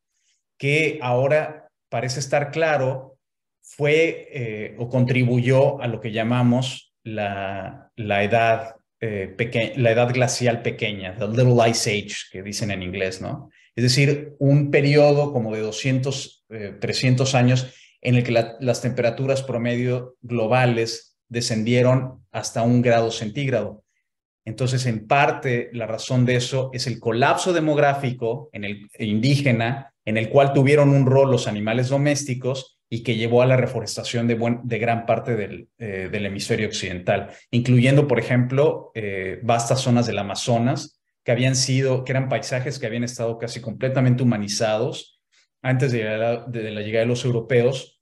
que ahora parece estar claro fue eh, o contribuyó a lo que llamamos la, edad, eh, la edad glacial pequeña, the Little Ice Age, que dicen en inglés, ¿no? Es decir, un periodo como de 200, 300 años en el que las temperaturas promedio globales descendieron hasta un grado centígrado. Entonces, en parte, la razón de eso es el colapso demográfico en el indígena, en el cual tuvieron un rol los animales domésticos y que llevó a la reforestación de, gran parte eh, del, hemisferio occidental, incluyendo, por ejemplo, eh, vastas zonas del Amazonas que habían sido, que eran paisajes que habían estado casi completamente humanizados antes de la, de la llegada de los europeos.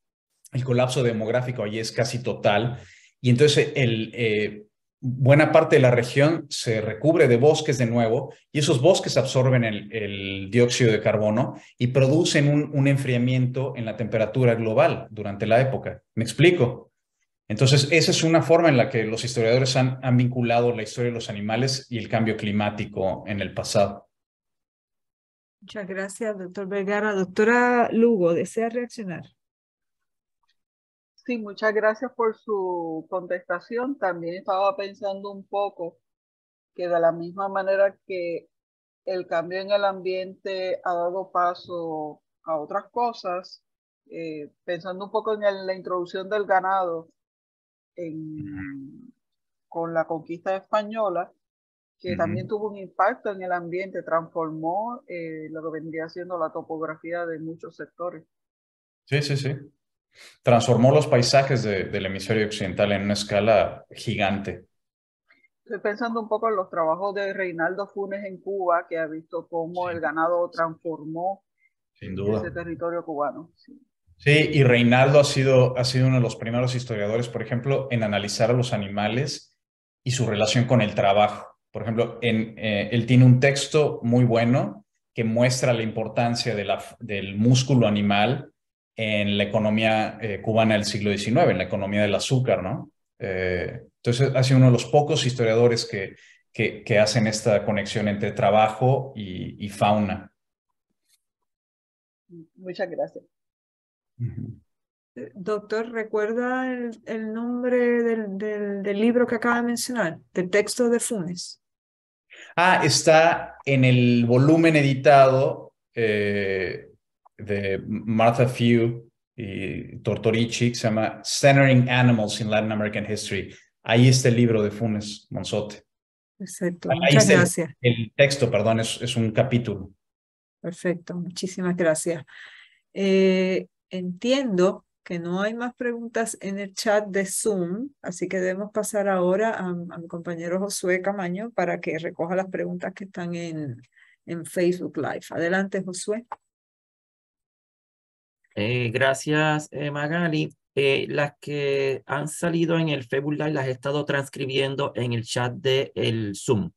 El colapso demográfico allí es casi total y entonces eh, buena parte de la región se recubre de bosques de nuevo y esos bosques absorben el, dióxido de carbono y producen un, enfriamiento en la temperatura global durante la época. ¿Me explico? Entonces, esa es una forma en la que los historiadores han, han vinculado la historia de los animales y el cambio climático en el pasado. Muchas gracias, doctor Vergara. Doctora Lugo, ¿desea reaccionar? Sí, muchas gracias por su contestación. También estaba pensando un poco que de la misma manera que el cambio en el ambiente ha dado paso a otras cosas, eh, pensando un poco en la introducción del ganado en, con la conquista española, que también tuvo un impacto en el ambiente, transformó eh, lo que vendría siendo la topografía de muchos sectores. Sí, sí, sí transformó los paisajes del hemisferio occidental en una escala gigante. Estoy pensando un poco en los trabajos de Reinaldo Funes en Cuba, que ha visto cómo el ganado transformó Sin duda. ese territorio cubano. Sí. y Reinaldo ha sido, ha sido uno de los primeros historiadores, por ejemplo, en analizar a los animales y su relación con el trabajo. Por ejemplo, en, eh, él tiene un texto muy bueno que muestra la importancia de la, del músculo animal en la economía eh, cubana del siglo XIX, en la economía del azúcar, ¿no? Eh, entonces, ha sido uno de los pocos historiadores que, que, hacen esta conexión entre trabajo y, fauna. Muchas gracias. Eh, doctor, ¿recuerda el, nombre del, libro que acaba de mencionar, del texto de Funes? Ah, está en el volumen editado de Martha Few y Tortorici, que se llama Centering Animals in Latin American History. Ahí está el libro de Funes Monzote. Perfecto, muchas gracias. El, texto, perdón, es, un capítulo. Perfecto, muchísimas gracias. Eh, entiendo que no hay más preguntas en el chat de Zoom, así que debemos pasar ahora a, mi compañero Josué Camaño para que recoja las preguntas que están en, en Facebook Live. Adelante, Josué. Eh, gracias, eh, Magali. Eh, las que han salido en el Facebook Live las he estado transcribiendo en el chat del el Zoom.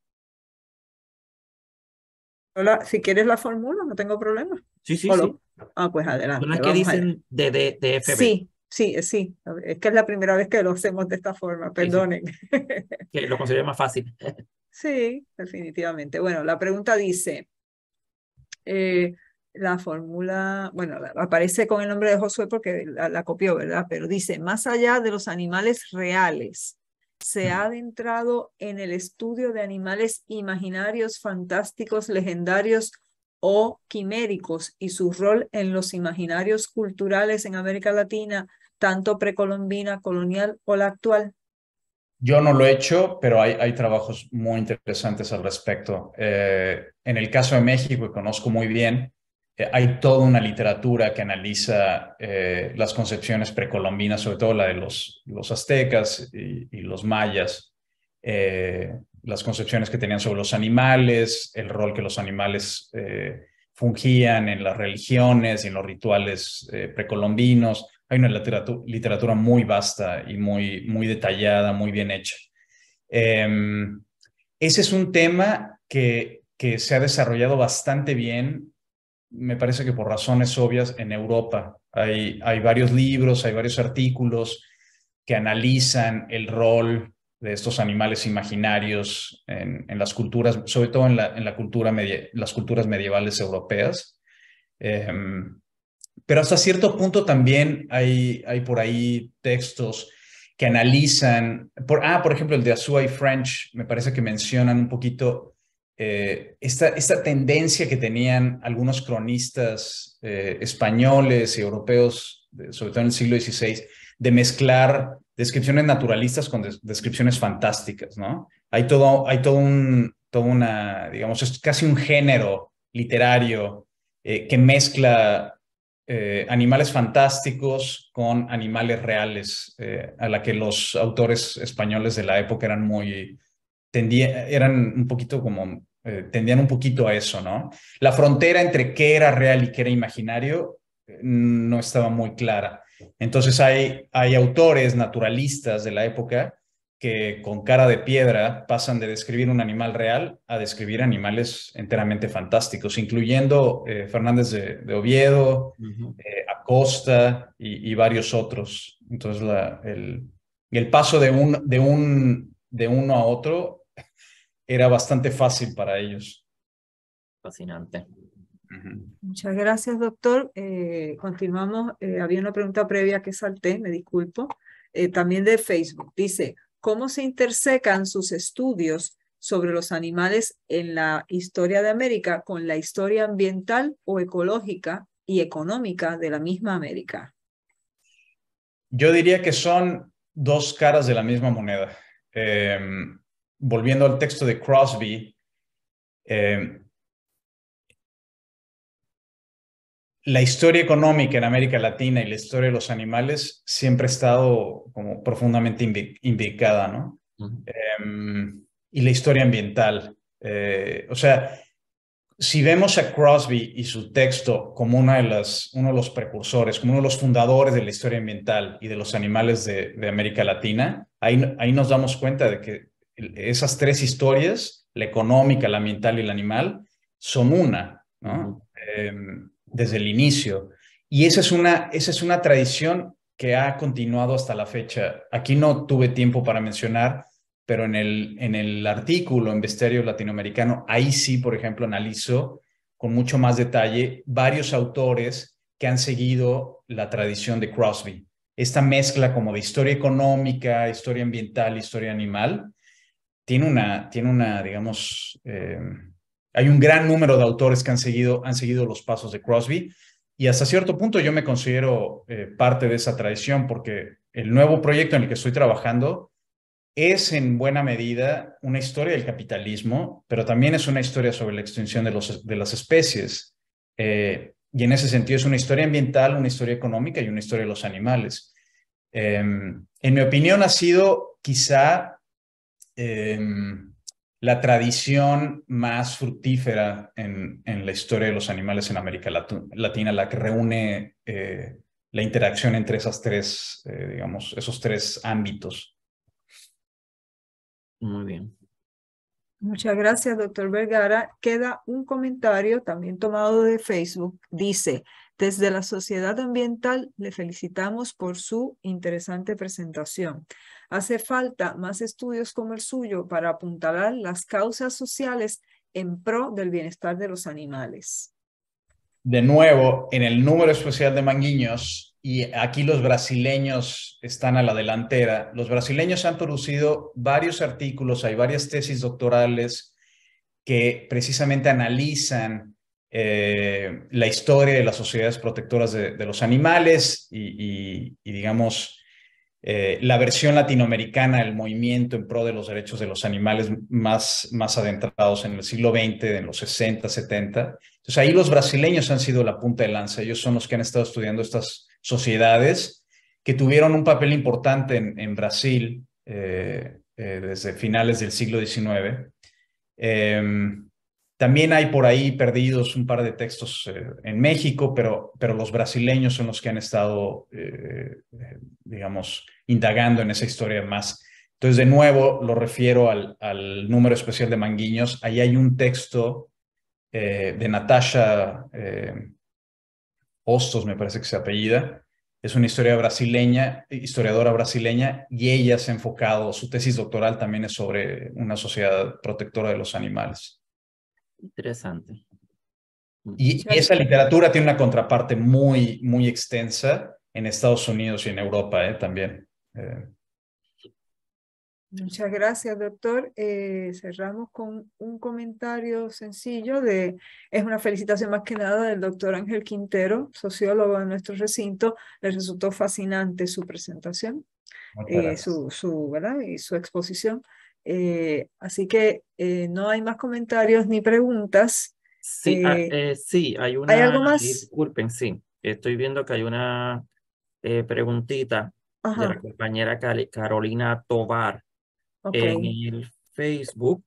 Hola, si quieres la fórmula, no tengo problema. Sí, sí, sí. Ah, pues adelante. Son las que dicen de, FB. Sí, sí, sí. Es que es la primera vez que lo hacemos de esta forma, perdonen. Que lo considero más fácil. sí, definitivamente. Bueno, la pregunta dice, la fórmula, bueno, aparece con el nombre de Josué porque la, copió, ¿verdad? Pero dice, más allá de los animales reales, se ha adentrado en el estudio de animales imaginarios, fantásticos, legendarios o quiméricos y su rol en los imaginarios culturales en América Latina, tanto precolombina, colonial o la actual. Yo no lo he hecho, pero hay, trabajos muy interesantes al respecto. Eh, en el caso de México, que conozco muy bien, eh, hay toda una literatura que analiza eh, las concepciones precolombinas, sobre todo la de los, aztecas y, los mayas, eh, las concepciones que tenían sobre los animales, el rol que los animales fungían en las religiones y en los rituales precolombinos. Hay una literatura, muy vasta y muy, muy detallada, muy bien hecha. Em, ese es un tema que se ha desarrollado bastante bien me parece que por razones obvias, en Europa. Hay, hay varios libros, hay varios artículos que analizan el rol de estos animales imaginarios en, las culturas, sobre todo en, en la cultura las culturas medievales europeas. Em, pero hasta cierto punto también hay, hay por ahí textos que analizan, por, ah, por ejemplo, el de Azua y French, me parece que mencionan un poquito eh, esta, esta, tendencia que tenían algunos cronistas eh, españoles y europeos, sobre todo en el siglo XVI, de mezclar descripciones naturalistas con descripciones fantásticas, ¿no? Hay todo, hay todo un, una, digamos, casi un género literario eh, que mezcla animales fantásticos con animales reales, a la que los autores españoles de la época eran muy, eran un poquito como, eh, tendían un poquito a eso, ¿no? La frontera entre qué era real y qué era imaginario mm, no estaba muy clara. Entonces hay, hay autores naturalistas de la época que con cara de piedra pasan de describir un animal real a describir animales enteramente fantásticos, incluyendo eh, Fernández de, Oviedo, eh, Acosta y, varios otros. Entonces, la, el, paso de un, de un de uno a otro era bastante fácil para ellos. Fascinante. Muchas gracias, doctor. Eh, continuamos. Eh, había una pregunta previa que salté, me disculpo, eh, también de Facebook. Dice, ¿cómo se intersecan sus estudios sobre los animales en la historia de América con la historia ambiental o ecológica y económica de la misma América? Yo diría que son dos caras de la misma moneda. Eh, volviendo al texto de Crosby, eh, la historia económica en América Latina y la historia de los animales siempre ha estado como profundamente indicada, ¿no? Em, y la historia ambiental. Eh, o sea, si vemos a Crosby y su texto como una de las, uno de los precursores, como uno de los fundadores de la historia ambiental y de los animales de, América Latina, ahí, nos damos cuenta de que esas tres historias, la económica, la ambiental y la animal, son una, em, desde el inicio. Y esa es, una, esa es una tradición que ha continuado hasta la fecha. Aquí no tuve tiempo para mencionar pero en el, en el artículo en Vesterio Latinoamericano, ahí sí, por ejemplo, analizo con mucho más detalle varios autores que han seguido la tradición de Crosby. Esta mezcla como de historia económica, historia ambiental, historia animal, tiene una, tiene una digamos, eh, hay un gran número de autores que han seguido, han seguido los pasos de Crosby y hasta cierto punto yo me considero eh, parte de esa tradición porque el nuevo proyecto en el que estoy trabajando es en buena medida una historia del capitalismo, pero también es una historia sobre la extinción de, de las especies. Eh, y en ese sentido es una historia ambiental, una historia económica y una historia de los animales. Em, en mi opinión ha sido quizá em, la tradición más fructífera en, en, la historia de los animales en América Latina, la que reúne eh, la interacción entre esas tres, eh, digamos, esos tres ámbitos. Muy bien. Muchas gracias, doctor Vergara. Queda un comentario también tomado de Facebook. Dice, desde la Sociedad Ambiental le felicitamos por su interesante presentación. Hace falta más estudios como el suyo para apuntalar las causas sociales en pro del bienestar de los animales. De nuevo, en el número especial de manguiños y aquí los brasileños están a la delantera. Los brasileños han producido varios artículos, hay varias tesis doctorales que precisamente analizan eh, la historia de las sociedades protectoras de, los animales y, digamos, eh, la versión latinoamericana del movimiento en pro de los derechos de los animales más, más adentrados en el siglo XX, en los 60, 70. Entonces ahí los brasileños han sido la punta de lanza, ellos son los que han estado estudiando estas sociedades que tuvieron un papel importante en, Brasil eh, eh, desde finales del siglo XIX. Em, también hay por ahí perdidos un par de textos eh, en México, pero, pero los brasileños son los que han estado, digamos, indagando en esa historia más. Entonces, de nuevo, lo refiero al, número especial de Manguiños. Ahí hay un texto de Natasha Hostos, me parece que se apellida. Es una historia brasileña, historiadora brasileña, y ella se ha enfocado, su tesis doctoral también es sobre una sociedad protectora de los animales. Interesante. Y, esa literatura tiene una contraparte muy, muy extensa en Estados Unidos y en Europa eh, también. Eh, Muchas gracias, doctor. Eh, cerramos con un comentario sencillo de, es una felicitación más que nada del doctor Ángel Quintero, sociólogo de nuestro recinto. Le resultó fascinante su presentación, eh, su, su, ¿verdad? y su exposición. Eh, así que no hay más comentarios ni preguntas. Sí, ah, sí hay una. ¿Hay algo más? Disculpen, sí. Estoy viendo que hay una preguntita de la compañera Carolina Tobar. En el Facebook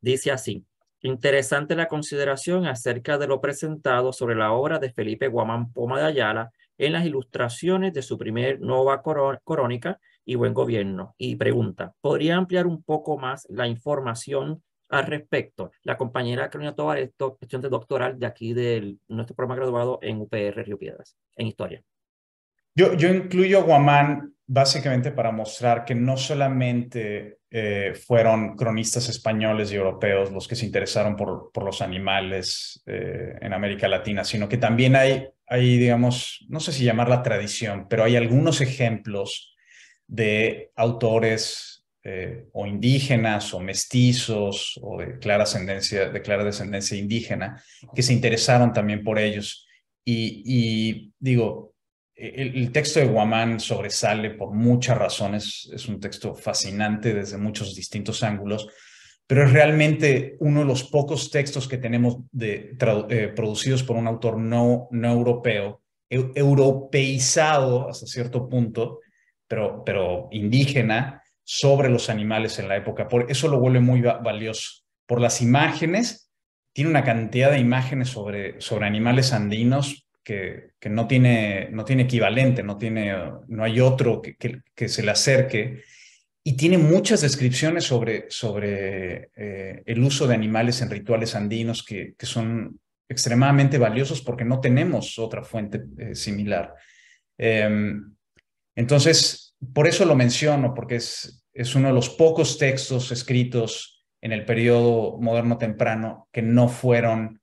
dice así, interesante la consideración acerca de lo presentado sobre la obra de Felipe Guamán Poma de Ayala en las ilustraciones de su primer Nova crónica y Buen Gobierno. Y pregunta, ¿podría ampliar un poco más la información al respecto? La compañera Carolina Tobar es de estudiante doctoral de aquí de nuestro programa graduado en UPR Río Piedras, en Historia. Yo, incluyo Guamán básicamente para mostrar que no solamente eh, fueron cronistas españoles y europeos los que se interesaron por, los animales eh, en América Latina, sino que también hay, hay, digamos, no sé si llamar la tradición, pero hay algunos ejemplos de autores eh, o indígenas o mestizos o de clara, ascendencia, de clara descendencia indígena que se interesaron también por ellos. y digo, eh, el, texto de Guamán sobresale por muchas razones, es un texto fascinante desde muchos distintos ángulos, pero es realmente uno de los pocos textos que tenemos de, eh, producidos por un autor no, no europeo, europeizado hasta cierto punto, pero, indígena, sobre los animales en la época. Por eso lo vuelve muy valioso, por las imágenes, tiene una cantidad de imágenes sobre animales andinos que, no, tiene, no tiene equivalente, no, tiene, no hay otro que, se le acerque. Y tiene muchas descripciones sobre, sobre eh, el uso de animales en rituales andinos que, son extremadamente valiosos porque no tenemos otra fuente eh, similar. Em, entonces, por eso lo menciono, porque es, es uno de los pocos textos escritos en el periodo moderno temprano que no fueron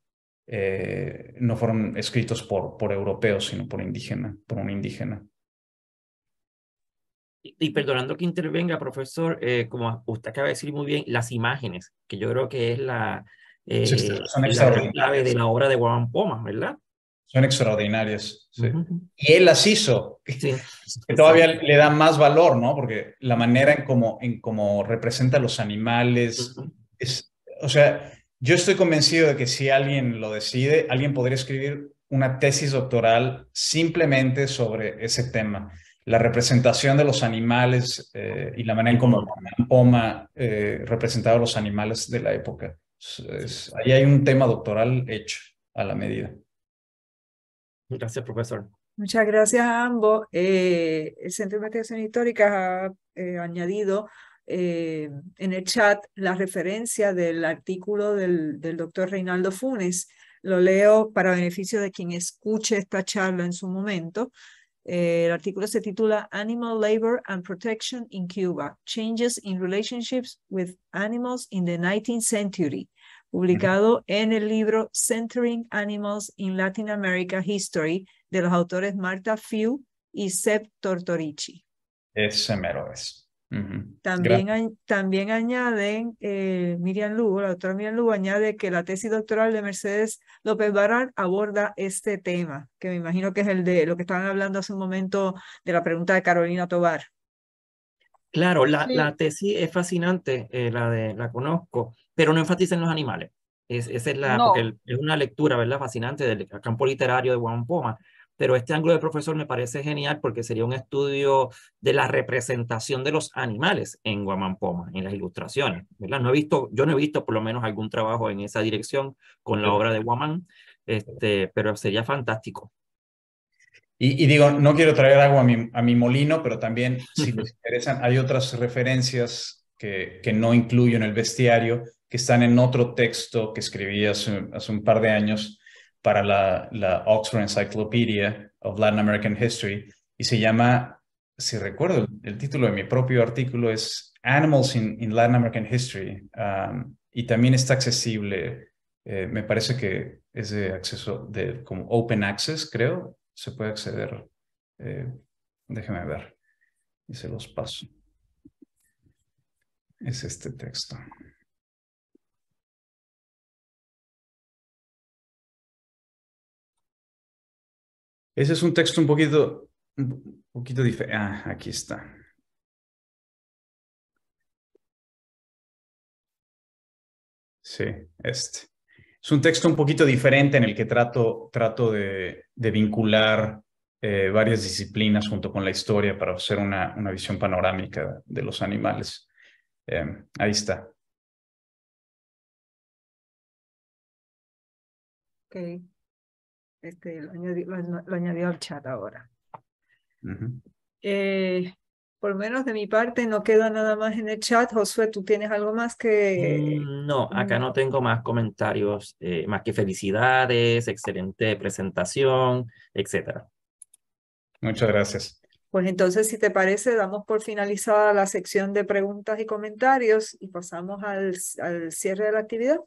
eh, no fueron escritos por, por europeos, sino por indígena, por un indígena. Y, perdonando que intervenga, profesor, eh, como usted acaba de decir muy bien, las imágenes, que yo creo que es la, eh, clave de la obra de Juan Pomas, ¿verdad? Son extraordinarias. Y él las hizo. que todavía le da más valor, ¿no? Porque la manera en cómo en como representa los animales, es, o sea, yo estoy convencido de que si alguien lo decide, alguien podría escribir una tesis doctoral simplemente sobre ese tema. La representación de los animales eh, y la manera en cómo Poma eh, representaba a los animales de la época. ahí hay un tema doctoral hecho a la medida. Gracias, profesor. Muchas gracias a ambos. Eh, el Centro de Investigación Histórica ha eh, añadido eh, en el chat la referencia del artículo del, doctor Reinaldo Funes. Lo leo para beneficio de quien escuche esta charla en su momento. Eh, el artículo se titula Animal Labor and Protection in Cuba, Changes in Relationships with Animals in the 19th Century, publicado en el libro Centering Animals in Latin America History de los autores Marta Few y Seb Tortorici. Ese mero también, añaden, eh, Miriam Lugo, la doctora Miriam Lugo añade que la tesis doctoral de Mercedes López Barán aborda este tema, que me imagino que es el de lo que estaban hablando hace un momento de la pregunta de Carolina Tobar. Claro, la, tesis es fascinante, eh, la, de, la conozco, pero no enfatiza en los animales. Es, esa es, la, es una lectura, ¿verdad? Fascinante del campo literario de Juan Poma, pero este ángulo de profesor me parece genial porque sería un estudio de la representación de los animales en Poma, en las ilustraciones, ¿verdad? No he visto, yo no he visto por lo menos algún trabajo en esa dirección con la obra de Guamán, este, pero sería fantástico. Y, digo, no quiero traer agua a mi, molino, pero también si les interesan, hay otras referencias que, que, no incluyo en el bestiario, que están en otro texto que escribí hace, hace un par de años, para la, Oxford Encyclopedia of Latin American History y se llama, si recuerdo, el, título de mi propio artículo es Animals in, Latin American History um, y también está accesible, eh, me parece que es de acceso, de como open access, creo, se puede acceder. Eh, déjeme ver y se los paso. Es este texto. Ese es un texto un poquito, un poquito diferente. Ah, aquí está. Sí, este. Es un texto un poquito diferente en el que trato, trato de, vincular eh, varias disciplinas junto con la historia para hacer una, visión panorámica de los animales. Em, ahí está. Okay. Este, lo, añadió lo, al chat ahora. Eh, por menos de mi parte, no queda nada más en el chat. Josué, ¿tú tienes algo más que...? Mm, no, acá no tengo más comentarios, eh, más que felicidades, excelente presentación, etcétera. Muchas gracias. Pues entonces, si te parece, damos por finalizada la sección de preguntas y comentarios y pasamos al, al cierre de la actividad.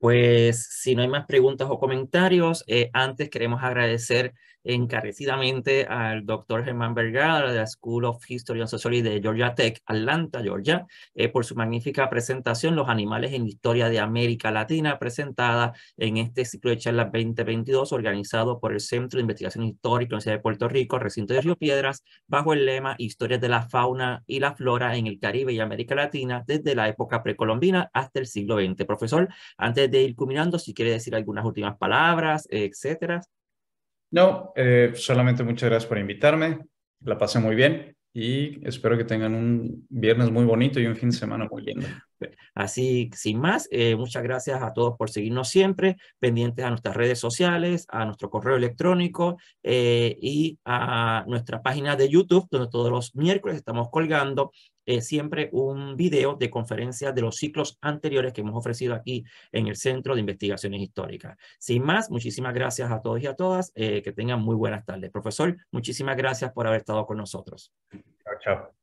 Pues si no hay más preguntas o comentarios, eh, antes queremos agradecer encarecidamente al doctor Germán Vergara de la School of History and Sociology de Georgia Tech, Atlanta, Georgia, eh, por su magnífica presentación Los animales en la historia de América Latina, presentada en este ciclo de charlas 2022 organizado por el Centro de Investigación Histórica Universidad de Puerto Rico, recinto de Río Piedras, bajo el lema Historias de la fauna y la flora en el Caribe y América Latina desde la época precolombina hasta el siglo XX. Profesor, antes de ir culminando, si quiere decir algunas últimas palabras, eh, etcétera. No, eh, solamente muchas gracias por invitarme. La pasé muy bien y espero que tengan un viernes muy bonito y un fin de semana muy lindo. Así, sin más, eh, muchas gracias a todos por seguirnos siempre, pendientes a nuestras redes sociales, a nuestro correo electrónico eh, y a nuestra página de YouTube, donde todos los miércoles estamos colgando eh, siempre un video de conferencias de los ciclos anteriores que hemos ofrecido aquí en el Centro de Investigaciones Históricas. Sin más, muchísimas gracias a todos y a todas. que tengan muy buenas tardes. Profesor, muchísimas gracias por haber estado con nosotros. Chao, chao.